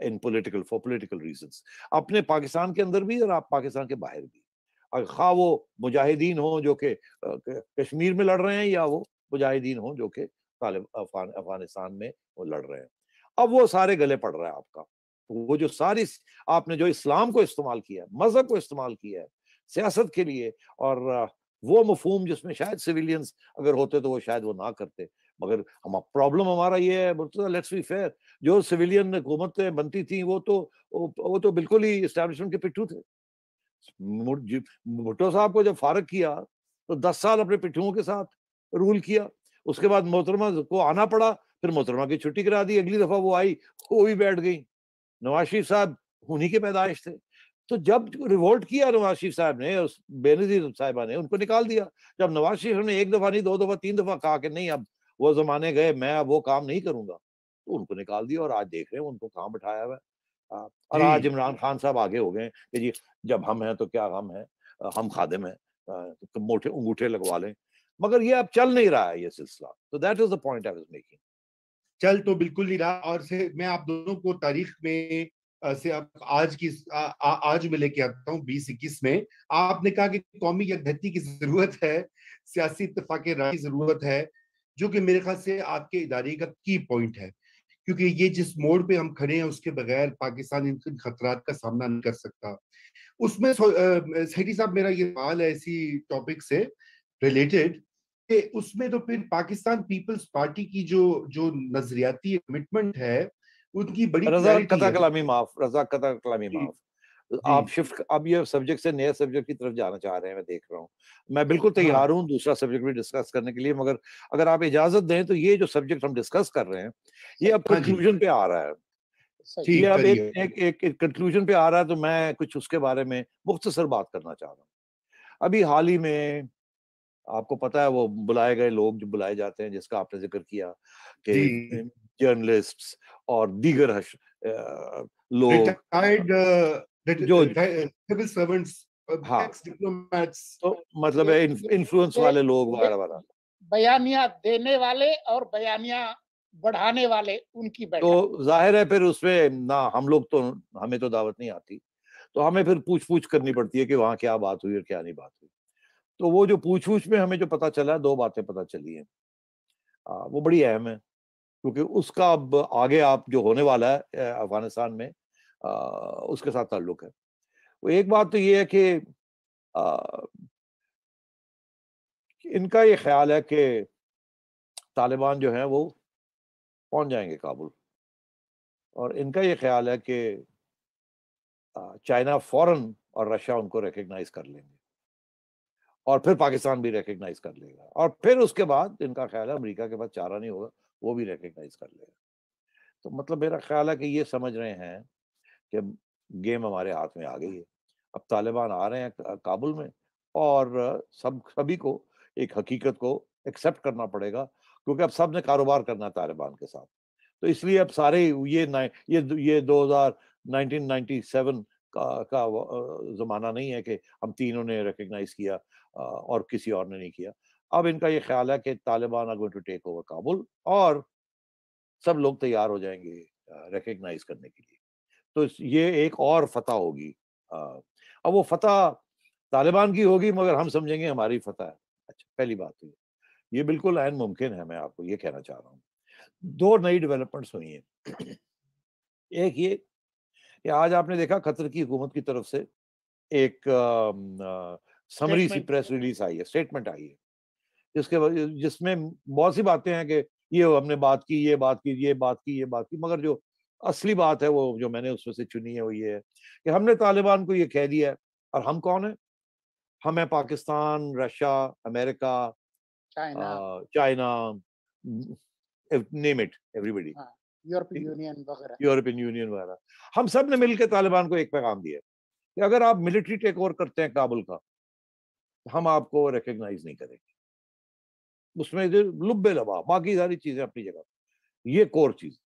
in political for political reason अपने पाकिस्तान के अंदर भी और आप पाकिस्तान के बाहर भी खा वो मुजाहिदीन हों जो कि कश्मीर में लड़ रहे हैं या वो मुजाहिदीन हों जो कि अफगानिस्तान में वो लड़ रहे हैं अब वो सारे गले पड़ रहा है आपका वो जो सारी आपने जो इस्लाम को इस्तेमाल किया मजहब को इस्तेमाल किया है सियासत के लिए और वो मफहम जिसमें शायद सिविलियंस अगर होते तो वो शायद वो ना करते मगर हम प्रॉब्लम हमारा ये है मुर्तजा लेट्स बी फेयर जो सिविलियन हुकूमतें बनती थी वो तो वो तो बिल्कुल ही इस्टेब्लिशमेंट के पिट्ठू थे भुट्टो साहब को जब फारग किया तो दस साल अपने पिट्ठुओं के साथ रूल किया उसके बाद मोहतरमा को आना पड़ा फिर मोहतरमा की छुट्टी करा दी अगली दफा वो आई वो भी बैठ गई नवाज शरीफ साहब उन्हीं के पैदाइश थे तो जब रिवोल्ट किया नवाज शरीफ साहब ने उस बेनजीर साहिबा ने उनको निकाल दिया जब नवाज शरीफ ने एक दफा नहीं दो दफा तीन दफा कहा कि नहीं अब वो जमाने गए मैं अब वो काम नहीं करूंगा तो उनको निकाल दिया और आज देख रहे हैं उनको कहाँ बैठाया हुआ और आज इमरान खान साहब आगे हो गए कि जी जब हम हैं तो क्या हम हैं हम खादे हैं तो मोटे अंगूठे लगवा लें मगर ये अब चल नहीं रहा है ये सिलसिला तो that is the point I was making चल तो बिल्कुल नहीं रहा और से मैं आप दोनों को तारीख में से अब आज की आ, आज में लेके आता हूँ बीस इक्कीस में आपने कहा कि कौमी यकधरती की जरूरत है सियासी इतफाक राय की जरूरत है जो कि मेरे ख्याल से आपके इदारे का की पॉइंट है क्योंकि ये जिस मोड़ पे हम खड़े हैं उसके बगैर पाकिस्तान इन खतरा का सामना नहीं कर सकता उसमें सैटी साहब मेरा ये सवाल है इसी टॉपिक से रिलेटेड उसमें तो फिर पाकिस्तान पीपल्स पार्टी की जो जो नजरियाती कमिटमेंट है उनकी बड़ी रजा कथा कलामी माफ रजा कथा कलामी माफ आप शिफ्ट अब ये सब्जेक्ट से नए सब्जेक्ट की तरफ जाना चाह रहे हैं मैं देख रहा हूँ मैं बिल्कुल हाँ। तैयार हूँ दूसरा सब्जेक्ट भी डिस्कस करने के लिए मगर अगर आप इजाजत दें तो ये जो सब्जेक्ट हम डिस्कस कर रहे हैं ये अब कंक्लूजन हाँ पे आ रहा है ठीक है अब एक एक एक, एक कंक्लूजन पे आ रहा है तो मैं कुछ उसके बारे में मुख्तसर बात करना चाह रहा हूँ अभी हाल ही में आपको पता है वो बुलाए गए लोग जो बुलाए जाते हैं जिसका आपने जिक्र किया कि जर्नलिस्ट्स और दीगर हश, लोग जो सिविल सर्वेंट्स डिप्लोमेट्स तो मतलब है इन्फ्लुएंस वाले लोग वगैरह वगैरह बयानिया देने वाले और बयानिया बढ़ाने वाले उनकी तो जाहिर है फिर उसमें ना हम लोग तो हमें तो दावत नहीं आती तो हमें फिर पूछ पूछ करनी पड़ती है कि वहाँ क्या बात हुई और क्या नहीं बात हुई तो वो जो पूछ पूछ में हमें जो पता चला दो बातें पता चली हैं वो बड़ी अहम है क्योंकि उसका अब आगे आप जो होने वाला है अफगानिस्तान में आ, उसके साथ ताल्लुक है वो एक बात तो ये है कि इनका ये ख्याल है कि तालिबान जो हैं वो पहुंच जाएंगे काबुल और इनका ये ख्याल है कि चाइना फौरन और रशिया उनको रिकग्नाइज कर लेंगे और फिर पाकिस्तान भी रिकग्नाइज कर लेगा और फिर उसके बाद इनका ख्याल है अमरीका के पास चारा नहीं होगा वो भी रिकग्नाइज कर लेगा तो मतलब मेरा ख्याल है कि ये समझ रहे हैं कि गेम हमारे हाथ में आ गई है अब तालिबान आ रहे हैं काबुल में और सब सभी को एक हकीकत को एक्सेप्ट करना पड़ेगा क्योंकि अब सब ने कारोबार करना है तालिबान के साथ तो इसलिए अब सारे ये ये ये 2000 सेवन का, का ज़माना नहीं है कि हम तीनों ने रिकगनाइज़ किया और किसी और ने नहीं किया अब इनका ये ख्याल है कि Taliban are going to take over Kabul और सब लोग तैयार हो जाएंगे रिकगनाइज करने के लिए तो ये एक और फतह होगी अब वो फतह तालिबान की होगी मगर हम समझेंगे हमारी फतह है अच्छा पहली बात तो ये बिल्कुल ऐन मुमकिन है मैं आपको ये कहना चाह रहा हूँ दो नई डेवलपमेंट्स हुई हैं एक ये कि आज आपने देखा खतर की हुकूमत की तरफ से एक समरी सी प्रेस रिलीज आई है स्टेटमेंट आई है जिसके जिसमें बहुत सी बातें हैं कि ये हमने बात की ये बात की ये बात की ये बात की मगर जो असली बात है वो जो मैंने उसमें से चुनी है वो ये है कि हमने तालिबान को ये कह दिया है और हम कौन है हम है Pakistan Russia America China China name it everybody हाँ। यूरोपियन यूनियन वगैरह यूरोपियन यूनियन वगैरह हम सब ने मिलकर तालिबान को एक पैगाम दिया कि अगर आप मिलिट्री टेक ओवर करते हैं काबुल का हम आपको रिकग्नाइज नहीं करेंगे उसमें लुब्बे लबा बाकी सारी चीजें अपनी जगह ये कोर चीज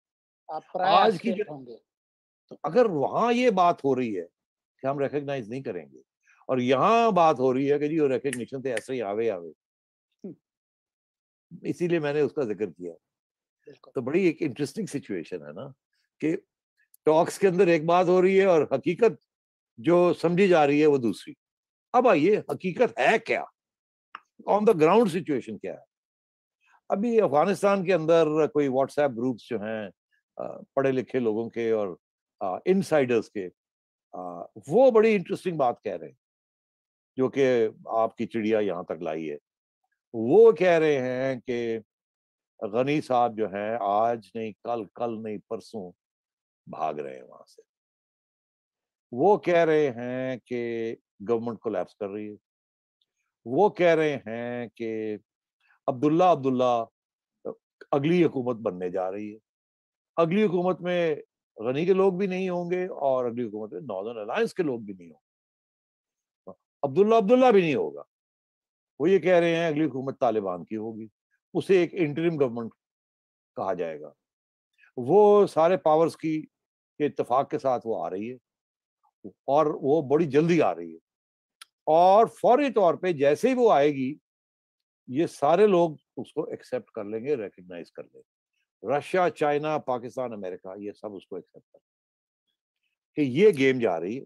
आज की तो अगर वहां ये बात हो रही है कि हम रिकग्नाइज नहीं करेंगे और यहाँ बात हो रही है कि जी वो रिकग्निशन तो ऐसे ही आवे आवे हम्म। इसीलिए मैंने उसका जिक्र किया तो बड़ी एक इंटरेस्टिंग सिचुएशन है ना कि टॉक्स के अंदर एक बात हो रही है और हकीकत जो समझी जा रही है वो दूसरी अब आइए हकीकत है क्या ऑन द ग्राउंड सिचुएशन क्या है अभी अफगानिस्तान के अंदर कोई व्हाट्सएप ग्रुप्स जो हैं पढ़े लिखे लोगों के और इनसाइडर्स के वो बड़ी इंटरेस्टिंग बात कह रहे हैं जो कि आपकी चिड़िया यहाँ तक लाई है वो कह रहे हैं कि गनी साहब जो हैं आज नहीं कल कल नहीं परसों भाग रहे हैं वहां से वो कह रहे हैं कि गवर्नमेंट कोलैप्स कर रही है वो कह रहे हैं कि अब्दुल्ला अब्दुल्ला अगली हुकूमत बनने जा रही है अगली हुकूमत में गनी के लोग भी नहीं होंगे और अगली हुकूमत में नॉर्दर्न अलायंस के लोग भी नहीं होंगे अब्दुल्ला अब्दुल्ला भी नहीं होगा वो ये कह रहे हैं अगली हुकूमत तालिबान की होगी उसे एक इंटरिम गवर्नमेंट कहा जाएगा वो सारे पावर्स की के इतफाक के साथ वो आ रही है और वो बड़ी जल्दी आ रही है और फौरी तौर पे जैसे ही वो आएगी ये सारे लोग उसको एक्सेप्ट कर लेंगे रिकग्नाइज कर लेंगे रशिया चाइना पाकिस्तान अमेरिका ये सब उसको एक्सेप्ट कर कि ये गेम जा रही है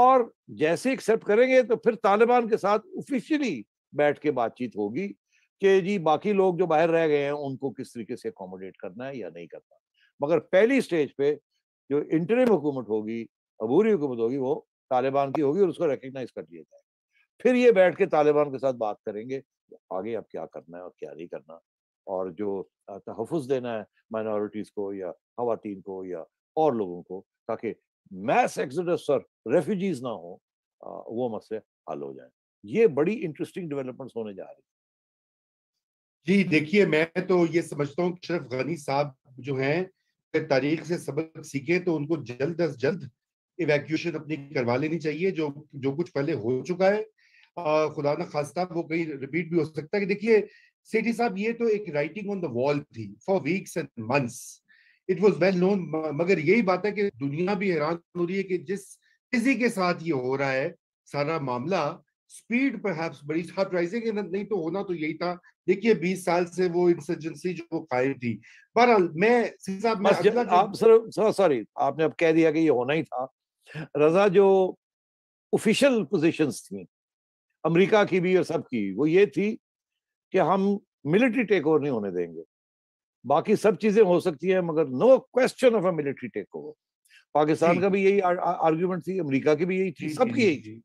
और जैसे एक्सेप्ट करेंगे तो फिर तालिबान के साथ ऑफिशियली बैठ के बातचीत होगी कि जी बाकी लोग जो बाहर रह गए हैं उनको किस तरीके से अकोमोडेट करना है या नहीं करना मगर पहली स्टेज पे जो इंटरम हुकूमत होगी अबूरी हुकूमत होगी वो तालिबान की होगी और उसको रिकगनाइज कर लिया जाएगा फिर ये बैठ के तालिबान के साथ बात करेंगे आगे अब क्या करना है और क्या नहीं करना और जो तहफ़ देना है माइनॉरिटीज़ को या खातन को या और लोगों को ताकि मैस एक्सडस और रेफ्यूजीज़ ना हो वो मसले हल हो जाए ये बड़ी इंटरेस्टिंग डेवलपमेंट्स होने जा रही है जी देखिए मैं तो ये समझता हूँ अशरफ गनी साहब जो हैं तारीख से सबक सीखे तो उनको जल्द अज जल्द इवेक्यूशन अपनी करवा लेनी चाहिए जो जो कुछ पहले हो चुका है खुदा न खास्ता वो कहीं रिपीट भी हो सकता है कि देखिए सेठी साहब ये तो एक राइटिंग ऑन द वॉल थी for weeks and months it was well known मगर यही बात है कि दुनिया भी हैरान हो रही है कि जिस तेजी के साथ ये हो रहा है सारा मामला स्पीड पर बड़ी सरप्राइजिंग नहीं तो होना तो यही था देखिए 20 साल से वो इंसर्जेंसी जो वो कायम थी बहरहाल मैं साहब मैं आप सर सॉरी आपने अब कह दिया कि ये होना ही था रजा जो ऑफिशियल पोजीशंस थी अमेरिका की भी और सब की वो ये थी कि हम मिलिट्री टेक ओवर नहीं होने देंगे बाकी सब चीजें हो सकती है मगर no question of a military take over Pakistan का भी यही आर्ग्यूमेंट थी अमेरिका की भी यही थी सबकी यही थी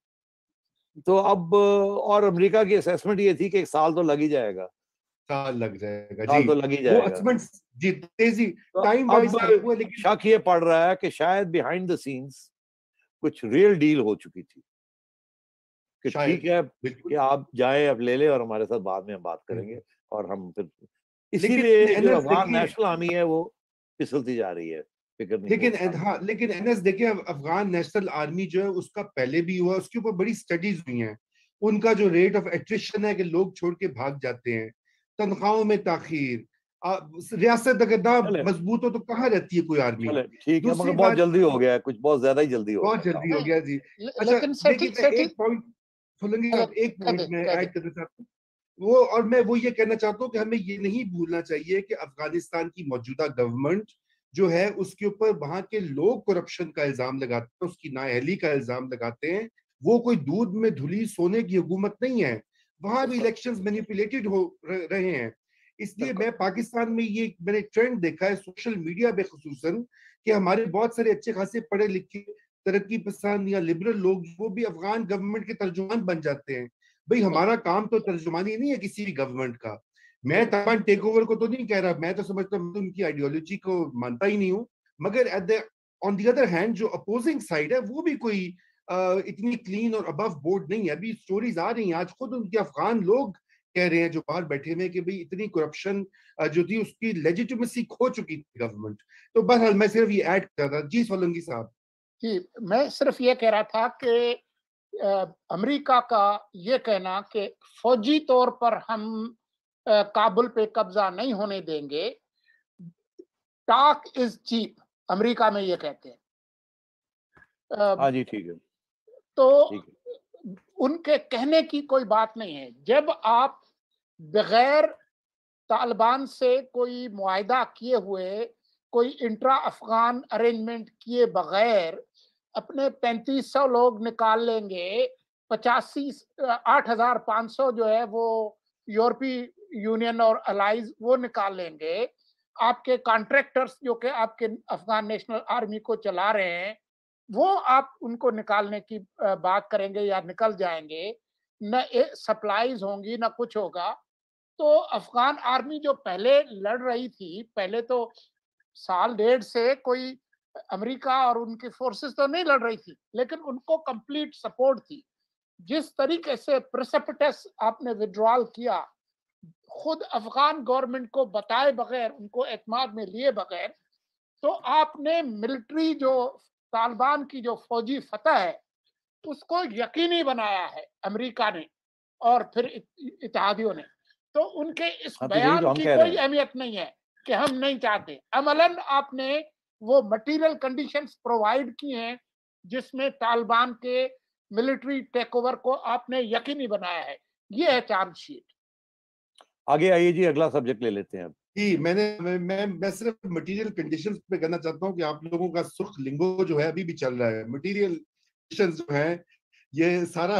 तो अब और अमेरिका की असेसमेंट ये थी कि एक साल तो लग ही जाएगा साल लग जाएगा साल तो लग ही जाएगा जी तेजी टाइम तो वाइज शक ये पड़ रहा है कि शायद बिहाइंड द सीन्स कुछ रियल डील हो चुकी थी कि ठीक है कि आप जाए आप ले ले और हमारे साथ बाद में हम बात करेंगे और हम फिर इसीलिए नेशनल आर्मी है वो फिसलती जा रही है फिक्र नहीं लेकिन हाँ लेकिन एनएस देखिए अफगान नेशनल आर्मी जो है उसका पहले भी हुआ उसके ऊपर बड़ी स्टडीज हुई हैं उनका जो रेट ऑफ एट्रिशन है कि लोग छोड़ के भाग जाते हैं तनख्वाहों में ताखिर रियासत अगर ना मजबूत हो तो कहाँ रहती है कोई आर्मी ठीक है मगर बहुत जल्दी हो गया है कुछ बहुत ज्यादा ही जल्दी हो बहुत जल्दी हो गया जी अच्छा एक पॉइंट में ऐड करना चाहता हूँ वो और मैं वो ये कहना चाहता हूँ कि हमें ये नहीं भूलना चाहिए कि अफगानिस्तान की मौजूदा गवर्नमेंट जो है उसके ऊपर वहां के लोग करप्शन का इल्जाम लगाते हैं उसकी नाअहली का इल्जाम लगाते हैं वो कोई दूध में धुली सोने की हुकूमत नहीं है वहां भी इलेक्शन मैनिपुलेटेड हो रहे हैं इसलिए मैं पाकिस्तान में ये मैंने ट्रेंड देखा है सोशल मीडिया पे खसूस कि हमारे बहुत सारे अच्छे खासे पढ़े लिखे तरक्की पसंद या लिबरल लोग वो भी अफगान गवर्नमेंट के तर्जुमान बन जाते हैं भाई हमारा काम तो तर्जुमानी नहीं है किसी भी गवर्नमेंट का मैं तालिबान टेक ओवर को तो नहीं कह रहा मैं तो समझता हूँ तो उनकी आइडियोलॉजी को मानता ही नहीं हूँ मगर at the on the other hand जो अपोजिंग साइड है वो भी कोई uh, इतनी क्लीन और अबव बोर्ड नहीं है अभी स्टोरीज आ रही हैं आज खुद उनके अफगान लोग कह रहे हैं जो बाहर बैठे हुए कि भाई इतनी करप्शन जो थी उसकी लेजिटिमेसी खो चुकी थी गवर्नमेंट तो बहरहाल मैं सिर्फ ये ऐड कर रहा जी सोलंगी साहब जी मैं सिर्फ ये कह रहा था कि अमेरिका का ये कहना कि फौजी तौर पर हम काबुल पे कब्जा नहीं होने देंगे टॉक इज चीप अमेरिका में ये कहते हैं हाँ जी ठीक है तो है। उनके कहने की कोई बात नहीं है जब आप बगैर तालिबान से कोई मुआदा किए हुए कोई इंट्रा अफगान अरेंजमेंट किए बगैर अपने पैंतीस सौ लोग निकाल लेंगे पचासी आठ हजार पाँच सौ जो है वो यूरोपी यूनियन और अलाइज वो निकाल लेंगे आपके कॉन्ट्रेक्टर्स जो कि आपके अफगान नेशनल आर्मी को चला रहे हैं वो आप उनको निकालने की बात करेंगे या निकल जाएंगे न सप्लाईज होंगी ना कुछ होगा तो अफगान आर्मी जो पहले लड़ रही थी पहले तो साल डेढ़ से कोई अमेरिका और उनकी फोर्सेस तो नहीं लड़ रही थी लेकिन उनको कंप्लीट सपोर्ट थी जिस तरीके से प्रसपटस आपने विड्रॉल किया खुद अफगान गवर्नमेंट को बताए बगैर उनको एतमाद में लिए बगैर तो आपने मिलिट्री जो तालिबान की जो फौजी फतह है उसको यकीनी बनाया है अमेरिका ने और फिर इतिहादियों ने तो उनके इस हाँ, तो बयान तो की कोई अहमियत नहीं है कि हम नहीं चाहते अमलन आपने वो मटेरियल कंडीशंस प्रोवाइड की हैं जिसमें तालिबान के मिलिट्री टेक ओवर को आपने यकीनी बनाया है ये है चार्जशीट आगे आइए जी अगला सब्जेक्ट ले लेते हैं जी मैंने मैं मैं सिर्फ मटेरियल कंडीशंस पे कहना चाहता हूँ कि आप लोगों का सुख लिंगो जो है अभी भी चल रहा है मटेरियल कंडीशंस जो है ये सारा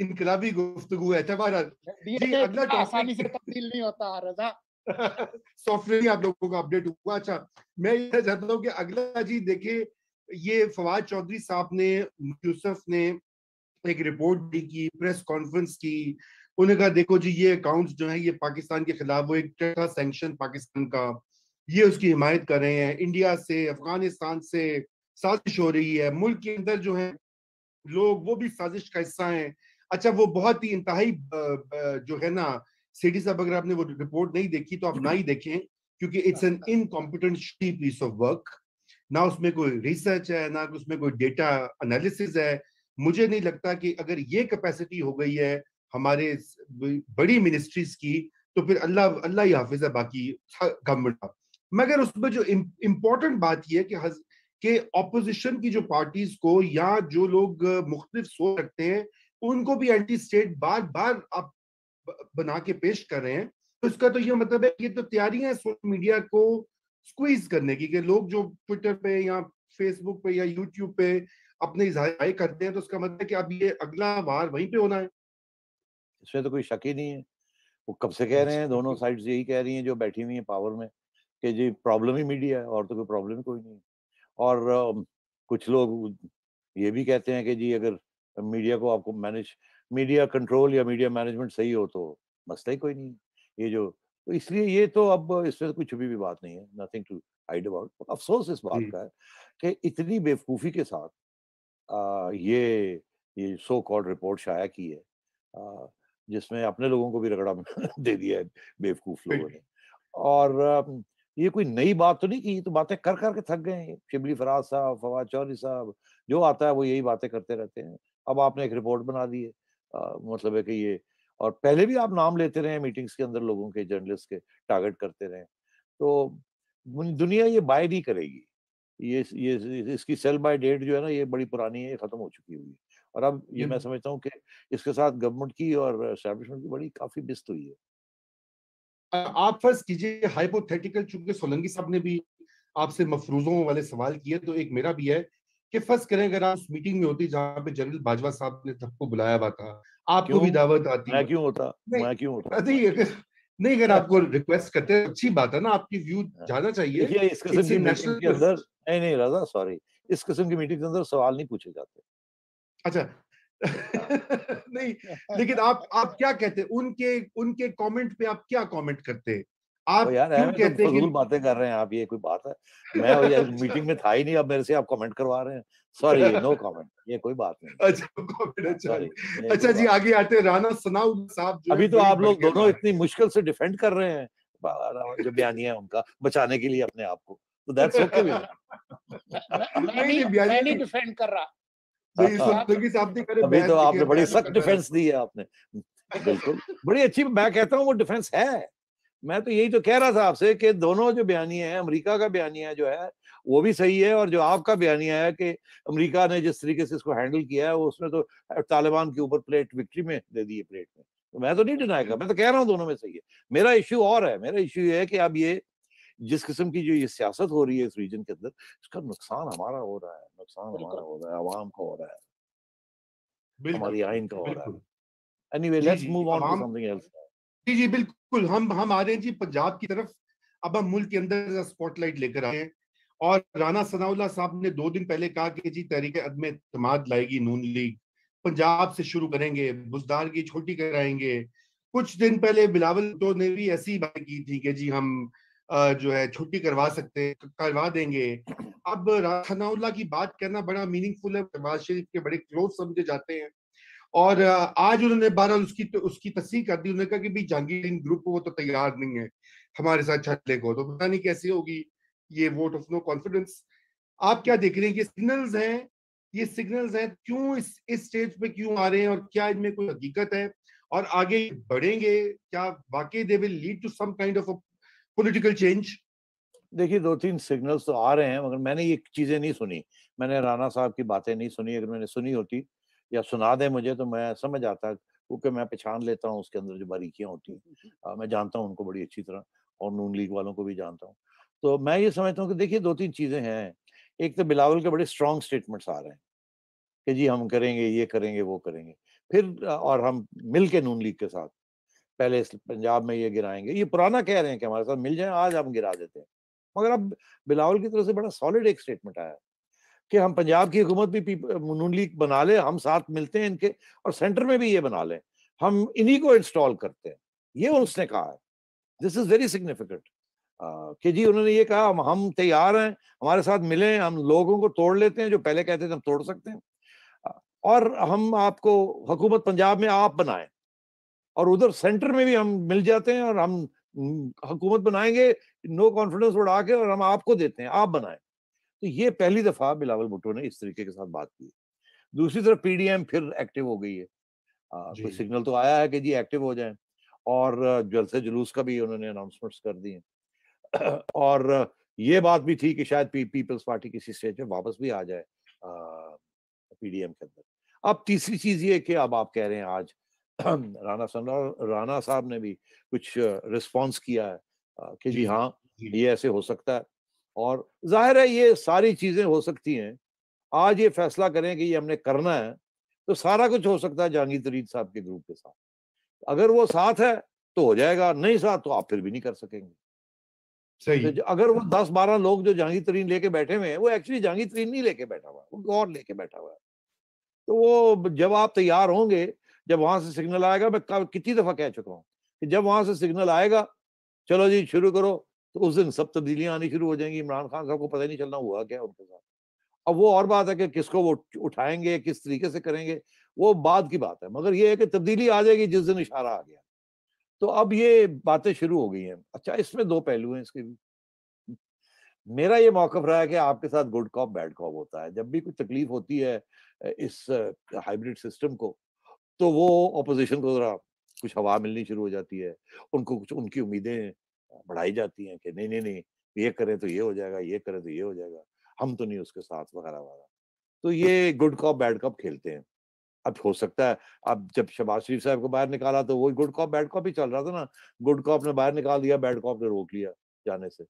इनकलाबी गुफ्तगु है अच्छा, जी अगला आसानी से तब्दील नहीं होता रजा सॉफ्टवेयर [laughs] आप लोगों का अपडेट हुआ अच्छा मैं ये चाहता हूँ कि अगला जी देखिए ये फवाद चौधरी साहब ने यूसुफ ने एक रिपोर्ट दी की प्रेस कॉन्फ्रेंस की उन्होंने कहा देखो जी ये अकाउंट जो है ये पाकिस्तान के खिलाफ वो एक था सेंक्शन पाकिस्तान का ये उसकी हिमायत कर रहे हैं इंडिया से अफगानिस्तान से साजिश हो रही है मुल्क के अंदर जो है लोग वो भी साजिश का हिस्सा है अच्छा वो बहुत ही इंतहाई जो है ना सिटी साहब अगर आपने वो रिपोर्ट नहीं देखी तो आप ना ही देखें क्योंकि it's an incompetent piece of work ना उसमें कोई रिसर्च है ना उसमें कोई डेटा एनालिसिस है मुझे नहीं लगता कि अगर ये कैपेसिटी हो गई है हमारे बड़ी मिनिस्ट्रीज की तो फिर अल्लाह अल्लाह ही हाफिज है बाकी गवर्नमेंट का मगर उसमें जो इम्पोर्टेंट बात यह है कि हज, के ऑपोजिशन की जो पार्टीज को या जो लोग मुख्तलिफ सोच रखते हैं उनको भी एंटी स्टेट बार बार आप बना के पेश कर रहे हैं तो इसका तो ये मतलब है ये तो तैयारियां हैं सोशल मीडिया को स्क्वीज करने की कि लोग जो ट्विटर पे या फेसबुक पे या यूट्यूब पे अपने इजहार करते हैं तो उसका मतलब है कि अब ये अगला वार वहीं पे होना है इसमें तो कोई शक ही नहीं है वो कब से कह रहे हैं अच्छा, दोनों साइड यही कह रही हैं जो बैठी हुई हैं पावर में कि जी प्रॉब्लम ही मीडिया है और तो कोई प्रॉब्लम कोई नहीं है और कुछ लोग ये भी कहते हैं कि जी अगर मीडिया को आपको मैनेज मीडिया कंट्रोल या मीडिया मैनेजमेंट सही हो तो मसला ही कोई नहीं ये जो तो इसलिए ये तो अब इसमें तो कोई छुपी हुई बात नहीं है नथिंग टू हाइड अबाउट अफसोस इस बात का है कि इतनी बेवकूफ़ी के साथ आ, ये ये सो कॉल्ड रिपोर्ट शाया की है आ, जिसमें अपने लोगों को भी रगड़ा [laughs] दे दिया है बेवकूफ लोगों ने और ये कोई नई बात तो नहीं की तो बातें कर करके थक गए हैं शिबली फराज साहब फवाद चौधरी साहब जो आता है वो यही बातें करते रहते हैं अब आपने एक रिपोर्ट बना दी है मतलब है कि ये और पहले भी आप नाम लेते रहे मीटिंग्स के अंदर लोगों के जर्नलिस्ट के टारगेट करते रहे तो दुनिया ये बाय नहीं करेगी ये ये इसकी सेल बाय डेट जो है ना ये बड़ी पुरानी है ये खत्म हो चुकी हुई है और अब ये मैं समझता हूँ कि इसके साथ गवर्नमेंट की और एस्टेब्लिशमेंट की बड़ी काफी बिस्त हुई है आप फर्ज कीजिए हाइपोथेटिकल चूंकि सोलंगी साहब ने भी आपसे मफरूजों वाले सवाल किए तो एक मेरा भी है कि फर्ज करें अगर आप मीटिंग में होती जहाँ पे जनरल बाजवा साहब ने सबको बुलाया हुआ था आपको भी दावत आती मैं क्यों होता मैं क्यों होता नहीं नहीं अगर आपको रिक्वेस्ट करते हैं तो अच्छी बात है ना आपकी व्यू जाना चाहिए इस किस्म की मीटिंग के अंदर नहीं नहीं राजा सॉरी इस किस्म की मीटिंग के अंदर सवाल नहीं पूछे जाते अच्छा [laughs] नहीं लेकिन आप आप क्या कहते हैं उनके उनके कमेंट पे आप क्या कमेंट करते आप यार क्यों कहते हैं तो बातें कर रहे हैं आप ये कोई बात है मैं यार मीटिंग [laughs] में था ही नहीं अब मेरे से आप कमेंट करवा रहे हैं सॉरी नो कमेंट ये कोई बात नहीं अच्छा कमेंट अच्छा अच्छा जी आगे आते हैं राणा सनाउ साहब अभी तो आप लोग दोनों इतनी मुश्किल से डिफेंड कर रहे हैं जो बयानी है उनका बचाने के लिए अपने आप को तो दैट्स [laughs] ओके मैं नहीं डिफेंड तो कर रहा अभी तो आपने बड़ी सख्त डिफेंस दी है आपने बिल्कुल बड़ी अच्छी मैं कहता हूँ वो डिफेंस है मैं तो यही तो कह रहा था आपसे कि दोनों जो बयानिया है अमेरिका का बयानिया जो है वो भी सही है और जो आपका बयानिया है कि अमेरिका ने जिस तरीके से इसको हैंडल किया है उसने तो तालिबान के ऊपर प्लेट विक्ट्री में दे दी है प्लेट में तो मैं तो नहीं डिनाई कर मैं तो कह रहा हूँ दोनों में सही है मेरा इश्यू और है मेरा इश्यू ये है कि अब ये जिस किस्म की जो ये सियासत हो रही है इस रीजन के अंदर इसका नुकसान हमारा हो रहा है नुकसान हमारा आवाम को हो रहा है हमारी आइन हो रहा है anyway let's move on to something else जी जी बिल्कुल हम हम आ रहे हैं जी पंजाब की तरफ अब हम मुल्क के अंदर स्पॉटलाइट लेकर आए हैं और राना सनाउल्ला साहब ने दो दिन पहले कहा कि जी तहरीक अदम अतमाद लाएगी नून लीग पंजाब से शुरू करेंगे बुजदार की छोटी कराएंगे कुछ दिन पहले बिलावल तो ने भी ऐसी बात की थी कि जी हम जो है छुट्टी करवा सकते करवा देंगे अब खनाउल्ला की बात करना बड़ा मीनिंगफुल है नवाज शरीफ के बड़े क्लोज समझे जाते हैं और आज उन्होंने बहरहाल उसकी तो, उसकी तस्वीर कर दी उन्होंने कहा कि भाई जहांगीर ग्रुप को वो तो तैयार नहीं है हमारे साथ छटने को तो पता नहीं कैसी होगी ये वोट ऑफ नो कॉन्फिडेंस आप क्या देख रहे हैं कि सिग्नल्स हैं ये सिग्नल्स हैं क्यों इस इस स्टेज पे क्यों आ रहे हैं और क्या इनमें कोई हकीकत है और आगे बढ़ेंगे क्या वाकई they will lead to some kind of political change देखिए दो तीन सिग्नल्स तो आ रहे हैं मगर मैंने ये चीजें नहीं सुनी मैंने राणा साहब की बातें नहीं सुनी अगर मैंने सुनी होती या सुना दे मुझे तो मैं समझ आता क्योंकि मैं पहचान लेता हूँ उसके अंदर जो बारीकियाँ होती हैं हम्म, हम्म। मैं जानता हूँ उनको बड़ी अच्छी तरह और नून लीग वालों को भी जानता हूँ तो मैं ये समझता हूँ कि देखिए दो तीन चीज़ें हैं एक तो बिलावल के बड़े स्ट्रॉन्ग स्टेटमेंट्स आ रहे हैं कि जी हम करेंगे ये करेंगे वो करेंगे फिर और हम मिल के नून लीग के साथ पहले पंजाब में ये गिराएंगे ये पुराना कह रहे हैं कि हमारे साथ मिल जाए आज हम गिरा देते हैं मगर अब बिलावल की तरफ से बड़ा सॉलिड एक स्टेटमेंट आया कि हम पंजाब की हुकूमत भी नून लीग बना लें हम साथ मिलते हैं इनके और सेंटर में भी ये बना लें हम इन्हीं को इंस्टॉल करते हैं ये उसने कहा है दिस इज वेरी सिग्निफिकेंट कि जी उन्होंने ये कहा हम हम तैयार हैं हमारे साथ मिलें हम लोगों को तोड़ लेते हैं जो पहले कहते थे हम तोड़ सकते हैं और हम आपको हुकूमत पंजाब में आप बनाएं और उधर सेंटर में भी हम मिल जाते हैं और हम हुकूमत बनाएंगे नो कॉन्फिडेंस उड़ा के और हम आपको देते हैं आप बनाए तो ये पहली दफा बिलावल भुट्टो ने इस तरीके के साथ बात की दूसरी तरफ पीडीएम फिर एक्टिव हो गई है कोई सिग्नल तो आया है कि जी एक्टिव हो जाए और जलसे जुलूस का भी उन्होंने अनाउंसमेंट्स कर दिए और ये बात भी थी कि शायद पी, पीपल्स पार्टी किसी स्टेज में वापस भी आ जाए पीडीएम के अंदर अब तीसरी चीज ये कि अब आप कह रहे हैं आज [clears throat] राणा सन्ना और राणा साहब ने भी कुछ रिस्पॉन्स किया है कि जी हाँ ये ऐसे हो सकता है और जाहिर है ये सारी चीज़ें हो सकती हैं आज ये फैसला करें कि ये हमने करना है तो सारा कुछ हो सकता है जहांगीर तरीन साहब के ग्रुप के साथ अगर वो साथ है तो हो जाएगा नहीं साथ तो आप फिर भी नहीं कर सकेंगे सही तो अगर वो दस बारह लोग जो जहांगीर तरीन लेके बैठे हुए हैं वो एक्चुअली जहांगीर तरीन नहीं लेके बैठा हुआ है वो और लेके बैठा हुआ है तो वो जब आप तैयार होंगे जब वहां से सिग्नल आएगा मैं कब कितनी दफा कह चुका हूँ कि जब वहां से सिग्नल आएगा चलो जी शुरू करो तो उस दिन सब तब्दीलियां आनी शुरू हो जाएंगी इमरान खान साहब को पता ही नहीं चलना हुआ क्या उनके साथ अब वो और बात है कि किसको वो उठाएंगे किस तरीके से करेंगे वो बाद की बात है मगर ये है कि तब्दीली आ जाएगी जिस दिन इशारा आ गया तो अब ये बातें शुरू हो गई हैं अच्छा इसमें दो पहलू हैं इसके भी मेरा ये मौकफ रहा है कि आपके साथ गुड कॉप बैड कॉप होता है जब भी कोई तकलीफ होती है इस हाइब्रिड सिस्टम को तो वो अपोजिशन को जरा कुछ हवा मिलनी शुरू हो जाती है उनको कुछ उनकी उम्मीदें बढ़ाई जाती हैं कि नहीं नहीं नहीं ये करें तो ये हो जाएगा ये करें तो ये हो जाएगा हम तो नहीं उसके साथ वगैरह वगैरह तो ये गुड कॉप बैड कॉप खेलते हैं अब हो सकता है अब जब शबाज शरीफ साहब को बाहर निकाला तो वही गुड कॉप बैड कॉप ही चल रहा था ना गुड कॉप ने बाहर निकाल दिया बैड कॉप ने रोक लिया जाने से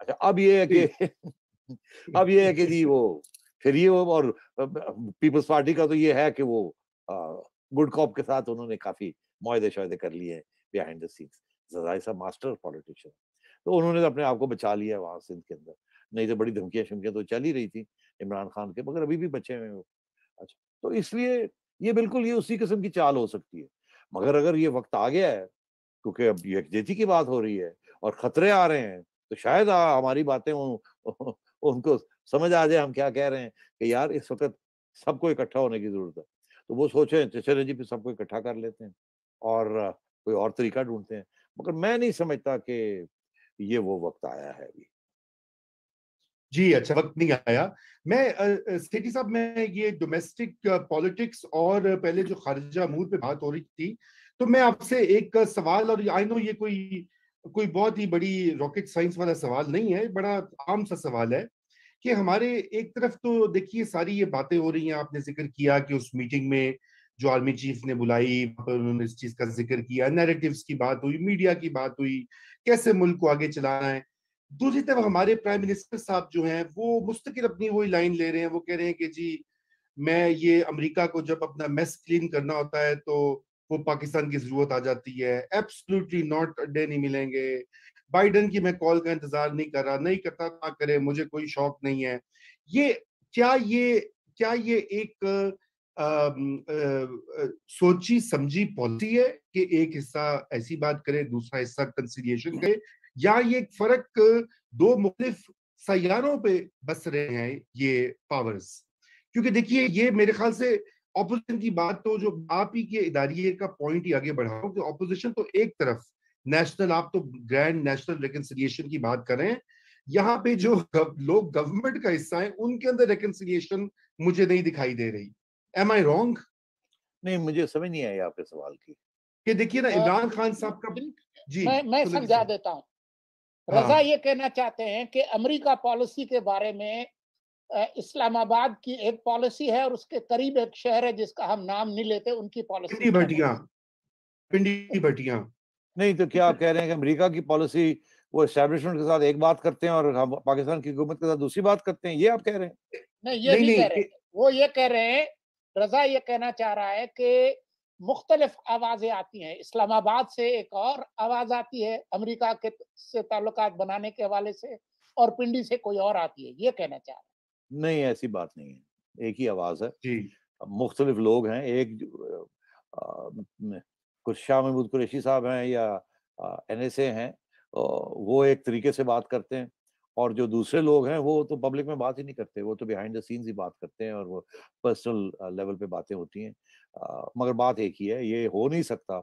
अच्छा [laughs] अब ये है कि [laughs] अब ये है कि जी वो फिर ये वो और पीपल्स पार्टी का तो ये है कि वो गुड कॉप के साथ उन्होंने काफी मुहदे शायदे कर लिए हैं बिहाइंड द सीन्स जजाई साहब मास्टर पॉलिटिशियन तो उन्होंने अपने आप को बचा लिया वहाँ सिंध के अंदर नहीं तो बड़ी धमकियाँ शमकियाँ तो चल ही रही थी इमरान खान के मगर अभी भी बचे हुए वो अच्छा तो इसलिए ये बिल्कुल ये उसी किस्म की चाल हो सकती है मगर अगर ये वक्त आ गया है क्योंकि अब यकजेती की बात हो रही है और खतरे आ रहे हैं तो शायद आ, हमारी बातें उन, उनको समझ आ जाए हम क्या कह रहे हैं कि यार इस वक्त सबको इकट्ठा होने की जरूरत है तो वो सोचे अच्छा चले जी फिर सबको इकट्ठा कर लेते हैं और कोई और तरीका ढूंढते हैं मगर मैं नहीं समझता कि ये वो वक्त आया है अभी जी अच्छा वक्त नहीं आया मैं सेठी साहब मैं ये डोमेस्टिक पॉलिटिक्स और पहले जो खारजा मूल पे बात हो रही थी तो मैं आपसे एक सवाल और आई नो ये कोई कोई बहुत ही बड़ी रॉकेट साइंस वाला सवाल नहीं है बड़ा आम सा सवाल है कि हमारे एक तरफ तो देखिए सारी ये बातें हो रही हैं आपने जिक्र किया कि उस मीटिंग में जो आर्मी चीफ ने बुलाई पर उन्होंने इस चीज का जिक्र किया नैरेटिव्स की बात हुई मीडिया की बात हुई कैसे मुल्क को आगे चलाना है दूसरी तरफ हमारे प्राइम मिनिस्टर साहब जो हैं वो मुस्तकिल अपनी वही लाइन ले रहे हैं वो कह रहे हैं कि जी मैं ये अमेरिका को जब अपना मेस क्लीन करना होता है तो वो पाकिस्तान की जरूरत आ जाती है एब्सोल्युटली नॉट अड्डे नहीं मिलेंगे बाइडन की मैं कॉल का इंतजार नहीं कर रहा नहीं करता तो ना करे मुझे कोई शौक नहीं है ये क्या ये क्या ये एक आ, आ, आ, सोची समझी पॉलिसी है कि एक हिस्सा ऐसी बात करे दूसरा हिस्सा कंसिलियेशन करे या ये फर्क दो मुख्तफ सयारों पे बस रहे हैं ये पावर्स क्योंकि देखिए ये मेरे ख्याल से ऑपोजिशन की बात तो जो आप ही के इदारिये का पॉइंट ही आगे बढ़ाओ कि ऑपोजिशन तो एक तरफ नेशनल आप तो ग्रैंड नेशनल रिकनसिलियेशन की बात करें यहाँ पे जो गव, लोग गवर्नमेंट का हिस्सा है उनके अंदर रिकनसिलियेशन मुझे नहीं दिखाई दे रही एम आई रॉन्ग नहीं मुझे समझ नहीं आया आपके सवाल की कि देखिए ना इमरान खान साहब का जी मैं, मैं समझा देता हूँ रजा हाँ। ये कहना चाहते हैं कि अमेरिका पॉलिसी के बारे में इस्लामाबाद की एक पॉलिसी है और उसके करीब एक शहर है जिसका हम नाम नहीं लेते उनकी पॉलिसी पिंडी भटिया पिंडी हाँ। भटिया नहीं तो क्या कह रहे हैं कि अमेरिका की पॉलिसी वो एस्टेब्लिशमेंट के साथ एक बात करते हैं और हम पाकिस्तान की हुकूमत के साथ दूसरी बात करते हैं ये आप कह रहे हैं नहीं ये नहीं, नहीं, नहीं कह रहे वो ये कह रहे हैं रजा ये कहना चाह रहा है कि मुख्तलिफ आवाजें आती हैं इस्लामाबाद से एक और आवाज आती है अमेरिका के से ताल्लुक बनाने के हवाले से और पिंडी से कोई और आती है ये कहना चाह रहे हैं नहीं ऐसी बात नहीं है एक ही आवाज है मुख्तलिफ लोग हैं एक कुछ शाह महमूद कुरेशी साहब हैं या एन एस ए हैं वो एक तरीके से बात करते हैं और जो दूसरे लोग हैं वो तो पब्लिक में बात ही नहीं करते वो तो बिहाइंड द सीन्स ही बात करते हैं और वो पर्सनल लेवल पे बातें होती हैं मगर बात एक ही है ये हो नहीं सकता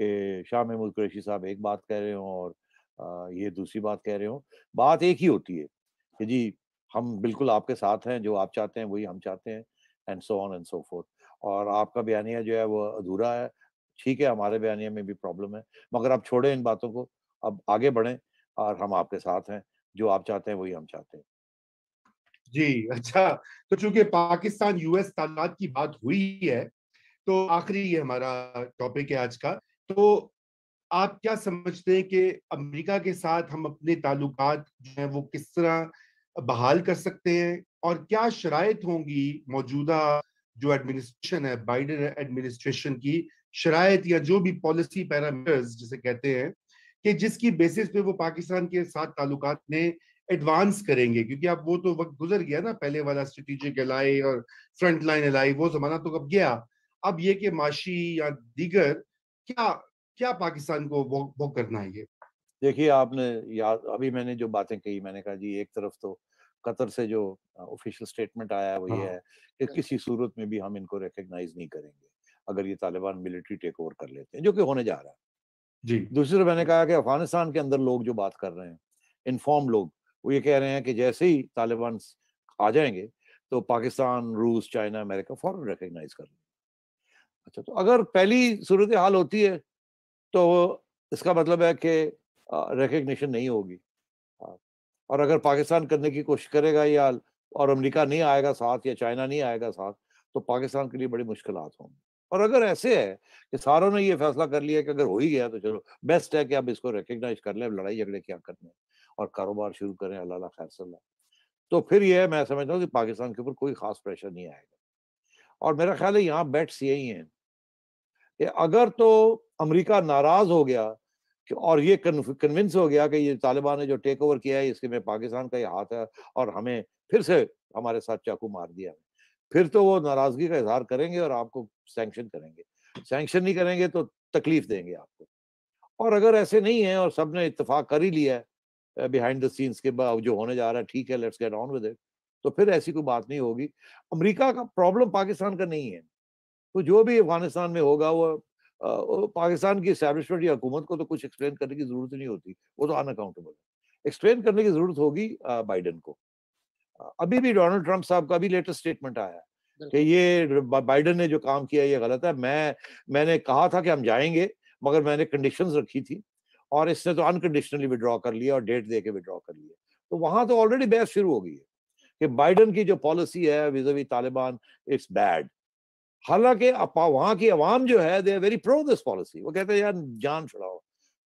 कि शाह महमूद कुरेशी साहब एक बात कह रहे हों और ये दूसरी बात कह रहे हों बात एक ही होती है कि जी हम बिल्कुल आपके साथ हैं जो आप चाहते हैं वही हम चाहते हैं and so on and so forth और आपका बयानिया जो है वो अधूरा है ठीक है हमारे बयानिया में भी प्रॉब्लम है मगर आप छोड़ें इन बातों को अब आगे बढ़े और हम आपके साथ हैं जो आप चाहते हैं वही हम चाहते हैं जी अच्छा तो चूंकि पाकिस्तान यूएस तालाब की बात हुई है तो आखिरी ये हमारा टॉपिक है आज का तो आप क्या समझते हैं कि अमेरिका के साथ हम अपने ताल्लुक जो हैं वो किस तरह बहाल कर सकते हैं और क्या शराय होंगी मौजूदा जो एडमिनिस्ट्रेशन है बाइडन एडमिनिस्ट्रेशन की शराय या जो भी पॉलिसी पैरामीटर्स जिसे कहते हैं कि जिसकी बेसिस पे वो पाकिस्तान के साथ ताल्लुक ने एडवांस करेंगे क्योंकि अब वो तो वक्त गुजर गया ना पहले वाला स्ट्रेटिजिक एलाई और फ्रंट लाइन एलाई वो जमाना तो अब गया अब ये कि माशी या दीगर क्या क्या पाकिस्तान को वो, वो करना है ये देखिए आपने याद अभी मैंने जो बातें कही मैंने कहा जी एक तरफ तो कतर से जो ऑफिशियल स्टेटमेंट आया वो हाँ। ये है कि किसी सूरत में भी हम इनको रिकग्नाइज नहीं करेंगे अगर ये तालिबान मिलिट्री टेक ओवर कर लेते हैं जो कि होने जा रहा है जी दूसरी तरफ मैंने कहा कि अफगानिस्तान के अंदर लोग जो बात कर रहे हैं इनफॉर्म लोग वो ये कह रहे हैं कि जैसे ही तालिबान आ जाएंगे तो पाकिस्तान रूस चाइना अमेरिका फॉरन रिकग्नाइज कर लेंगे अच्छा तो अगर पहली सूरत हाल होती है तो इसका मतलब है कि रिकग्निशन नहीं होगी हाँ, और अगर पाकिस्तान करने की कोशिश करेगा या और अमेरिका नहीं आएगा साथ या चाइना नहीं आएगा साथ तो पाकिस्तान के लिए बड़ी मुश्किल होंगी और अगर ऐसे है कि सारों ने ये फैसला कर लिया कि अगर हो ही गया तो चलो बेस्ट है कि अब इसको रिकग्नाइज कर लें लड़ाई झगड़े क्या करने और कारोबार शुरू करें अल्लाह फैसला तो फिर यह मैं समझता हूँ कि पाकिस्तान के ऊपर कोई खास प्रेशर नहीं आएगा और मेरा ख्याल है यहाँ बेट्स यही हैं कि अगर तो अमरीका नाराज हो गया और ये कन्विंस हो गया कि ये तालिबान ने जो टेक ओवर किया है इसके में पाकिस्तान का ये हाथ है और हमें फिर से हमारे साथ चाकू मार दिया फिर तो वो नाराजगी का इजहार करेंगे और आपको सैंक्शन करेंगे सैंक्शन नहीं करेंगे तो तकलीफ देंगे आपको और अगर ऐसे नहीं है और सब ने इतफाक कर ही लिया है बिहाइंड द सीन्स के जो होने जा रहा है ठीक है let's get on with it तो फिर ऐसी कोई बात नहीं होगी अमेरिका का प्रॉब्लम पाकिस्तान का नहीं है तो जो भी अफगानिस्तान में होगा वो पाकिस्तान की स्टैब्लिशमेंट या हुकूमत को तो कुछ एक्सप्लेन करने की जरूरत नहीं होती वो तो अनअकाउंटेबल है एक्सप्लेन करने की जरूरत होगी बाइडन को अभी भी डोनाल्ड ट्रंप साहब का भी लेटेस्ट स्टेटमेंट आया कि ये बाइडन ने जो काम किया ये गलत है मैं मैंने कहा था कि हम जाएंगे मगर मैंने कंडीशंस रखी थी और इसने तो अनकंडीशनली विड्रॉ कर लिया और डेट दे के विड्रॉ कर लिया तो वहां तो ऑलरेडी बहस शुरू हो गई है कि बाइडन की जो पॉलिसी है विजवी तालिबान इट्स बैड हालांकि वहां की आवाम जो है they are very pro this policy वो कहते हैं यार जान छुड़ाओ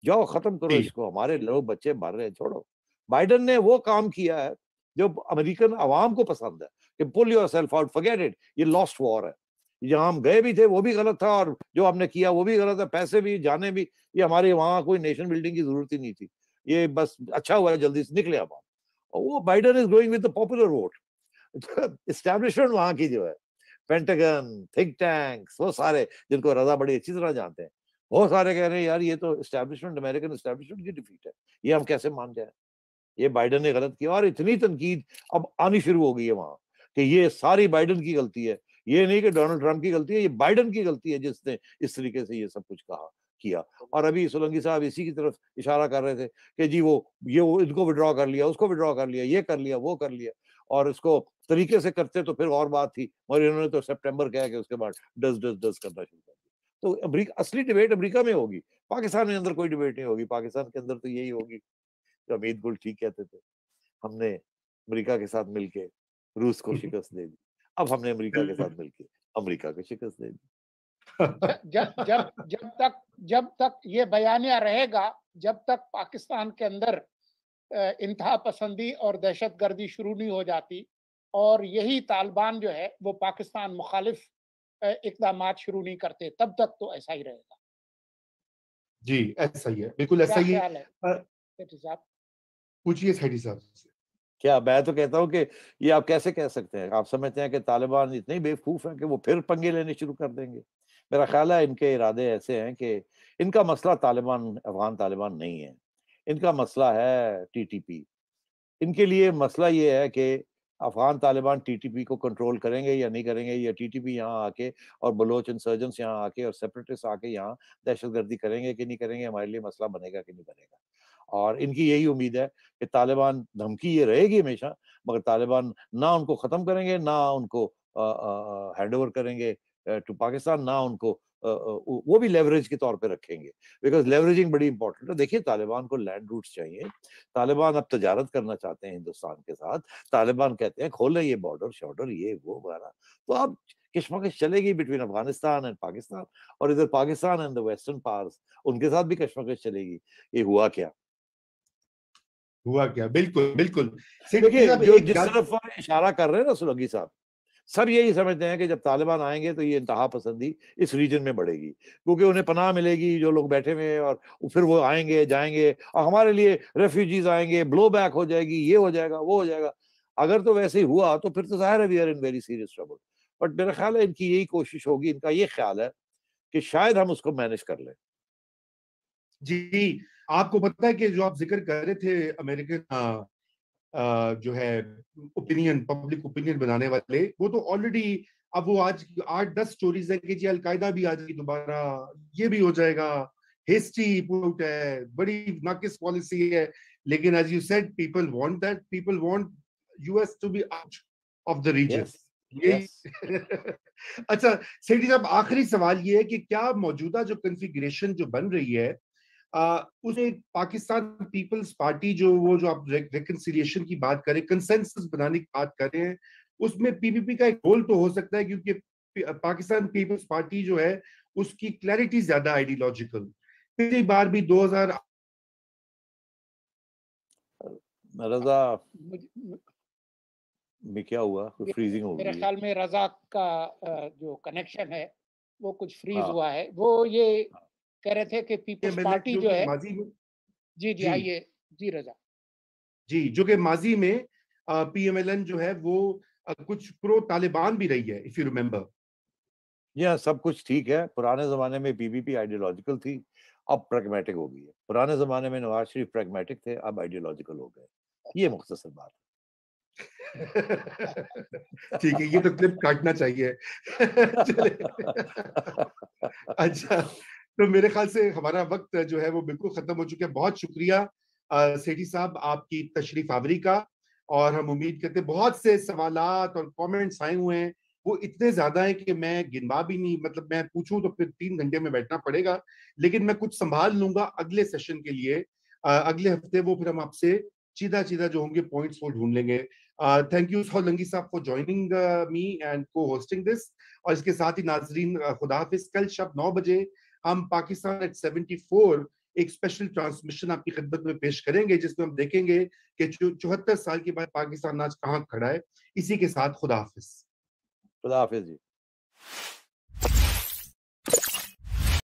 जाओ खत्म करो इसको हमारे लोग बच्चे मर रहे हैं छोड़ो बाइडन ने वो काम किया है जो अमेरिकन आवाम को पसंद है कि pull yourself out forget it ये लॉस्ट वॉर है यहाँ हम गए भी थे वो भी गलत था और जो हमने किया वो भी गलत है पैसे भी जाने भी ये हमारे वहाँ कोई नेशन बिल्डिंग की जरूरत ही नहीं थी ये बस अच्छा हुआ जल्दी से निकले अब और वो Biden is going with the popular vote establishment वहाँ की जो है पेंटागन थिंक टैंक वो सारे जिनको रजा बड़ी अच्छी तरह जानते हैं बहुत सारे कह रहे हैं यार ये तो इस्टेब्लिशमेंट अमेरिकन इस्टेब्लिशमेंट की डिफीट है ये हम कैसे मान जाए ये बाइडन ने गलत किया और इतनी तनकीद अब आनी शुरू हो गई है वहां कि ये सारी बाइडन की गलती है ये नहीं कि डोनाल्ड ट्रंप की गलती है ये बाइडन की गलती है जिसने इस तरीके से ये सब कुछ कहा किया और अभी सोलंकी साहब इसी की तरफ इशारा कर रहे थे कि जी वो ये वो इनको विड्रॉ कर लिया उसको विड्रॉ कर लिया ये कर लिया वो कर लिया और इसको तरीके से करते तो फिर और बात थी मगर इन्होंने तो सेप्टेम्बर कहा कि उसके बाद डस डस डस करना शुरू कर दिया तो अमरीका असली डिबेट अमरीका में होगी पाकिस्तान के अंदर कोई डिबेट नहीं होगी पाकिस्तान के अंदर तो यही होगी तो अमित गुल ठीक कहते थे हमने अमेरिका के साथ मिलके रूस को [laughs] शिकस्त दे दी अब हमने अमेरिका के साथ मिलके अमेरिका को शिकस्त दे दी जब जब जब तक जब तक ये बयानिया रहेगा जब तक पाकिस्तान के अंदर इंतहा पसंदी और दहशत गर्दी शुरू नहीं हो जाती और यही तालिबान जो है वो पाकिस्तान मुखालिफ इकदाम शुरू नहीं करते तब तक तो ऐसा ही रहेगा जी ऐसा ही है बिल्कुल ऐसा ही है, है? आ, पूछिए साइडी साहब क्या मैं तो कहता हूँ कि ये आप कैसे कह सकते हैं आप समझते हैं कि तालिबान इतने बेवकूफ़ हैं कि वो फिर पंगे लेने शुरू कर देंगे मेरा ख्याल है इनके इरादे ऐसे हैं कि इनका मसला तालिबान अफगान तालिबान नहीं है इनका मसला है टीटीपी इनके लिए मसला ये है कि अफगान तालिबान टीटीपी को कंट्रोल करेंगे या नहीं करेंगे या टीटीपी यहाँ आके और बलोच इंसर्जेंट्स यहाँ आके और सेपरेटिस्ट आके यहाँ दहशत गर्दी करेंगे कि नहीं करेंगे हमारे लिए मसला बनेगा कि नहीं बनेगा और इनकी यही उम्मीद है कि तालिबान धमकी ये रहेगी हमेशा मगर तालिबान ना उनको ख़त्म करेंगे ना उनको हैंड ओवर करेंगे टू पाकिस्तान ना उनको आ, वो भी लेवरेज के तौर पे रखेंगे बिकॉज लेवरेजिंग बड़ी इंपॉर्टेंट है देखिए तालिबान को लैंड रूट्स चाहिए तालिबान अब तजारत करना चाहते हैं हिंदुस्तान के साथ तालिबान कहते हैं खोले ये बॉर्डर शॉर्डर ये वो वगैरह तो अब कश्मकश चलेगी बिटवीन अफगानिस्तान एंड पाकिस्तान और इधर Pakistan and the western powers उनके साथ भी कश्मकश चलेगी ये हुआ क्या हुआ क्या बिल्कुल बिल्कुल देखिए जो जिस तरफ इशारा कर रहे हैं ना सुलगी साहब सब यही समझते हैं कि जब तालिबान आएंगे तो ये इंतहा पसंदी इस रीजन में बढ़ेगी क्योंकि उन्हें पनाह मिलेगी जो लोग बैठे हुए हैं और फिर वो आएंगे जाएंगे और हमारे लिए रेफ्यूजीज आएंगे ब्लो बैक हो जाएगी ये हो जाएगा वो हो जाएगा अगर तो वैसे ही हुआ तो फिर तो जाहिर है we are in very serious trouble but मेरा ख्याल है इनकी यही कोशिश होगी इनका ये ख्याल है कि शायद हम उसको मैनेज कर लें जी आपको पता है कि जो आप जिक्र कर रहे थे अमेरिकन जो है ओपिनियन पब्लिक ओपिनियन बनाने वाले वो तो ऑलरेडी अब वो आज आठ दस स्टोरीज है कि जी अलकायदा भी आ जाएगी दोबारा ये भी हो जाएगा हिस्ट्री पुट है बड़ी नाकिस पॉलिसी है लेकिन as you said people want that people want US to be out of the region अच्छा सेठी साहब आखिरी सवाल ये है कि क्या मौजूदा जो कंफिग्रेशन जो बन रही है उसे पाकिस्तान पीपल्स पार्टी जो वो जो आप रिकनसिलियेशन की बात करें कंसेंसस बनाने की बात कर रहे हैं उसमें पीपीपी का एक रोल तो हो सकता है क्योंकि पाकिस्तान पीपल्स पार्टी जो है उसकी क्लैरिटी ज्यादा आइडियोलॉजिकल पिछली बार भी 2000 रजा में क्या हुआ कुछ फ्रीजिंग हो मेरे ख्याल में रजा का जो कनेक्शन है वो कुछ फ्रीज हाँ। हुआ है वो ये हाँ। कह रहे थे कि पीपल्स पार्टी जो, जो है जी जी आइए जी रजा जी जो कि माजी में पीएमएलएन जो है वो कुछ प्रो तालिबान भी रही है इफ यू रिमेम्बर यह सब कुछ ठीक है पुराने जमाने में बीबीपी आइडियोलॉजिकल थी अब प्रेगमेटिक हो गई है पुराने जमाने में नवाज शरीफ प्रेगमेटिक थे अब आइडियोलॉजिकल हो गए ये मुख्तसर बात है ठीक है ये तो क्लिप काटना चाहिए [laughs] [laughs] अच्छा तो मेरे ख्याल से हमारा वक्त जो है वो बिल्कुल खत्म हो चुका है बहुत शुक्रिया सेठी साहब आपकी तशरीफ आवरी का और हम उम्मीद करते बहुत से सवाल और कमेंट्स आए हुए हैं वो इतने ज्यादा हैं कि मैं गिनवा भी नहीं मतलब मैं पूछूं तो फिर तीन घंटे में बैठना पड़ेगा लेकिन मैं कुछ संभाल लूंगा अगले सेशन के लिए अगले हफ्ते वो फिर हम आपसे सीधा सीधा जो होंगे पॉइंट्स वो ढूंढ लेंगे थैंक यू सोलंगी साहब for joining me and cohosting this और इसके साथ ही नाजरीन खुदा हाफिज कल शब नौ बजे हम पाकिस्तान एट 74 एक स्पेशल ट्रांसमिशन आपकी खिदमत में पेश करेंगे जिसमें हम देखेंगे कि चौहत्तर साल के बाद पाकिस्तान आज कहाँ खड़ा है इसी के साथ खुदा हाफिज खुदा हाफिज जी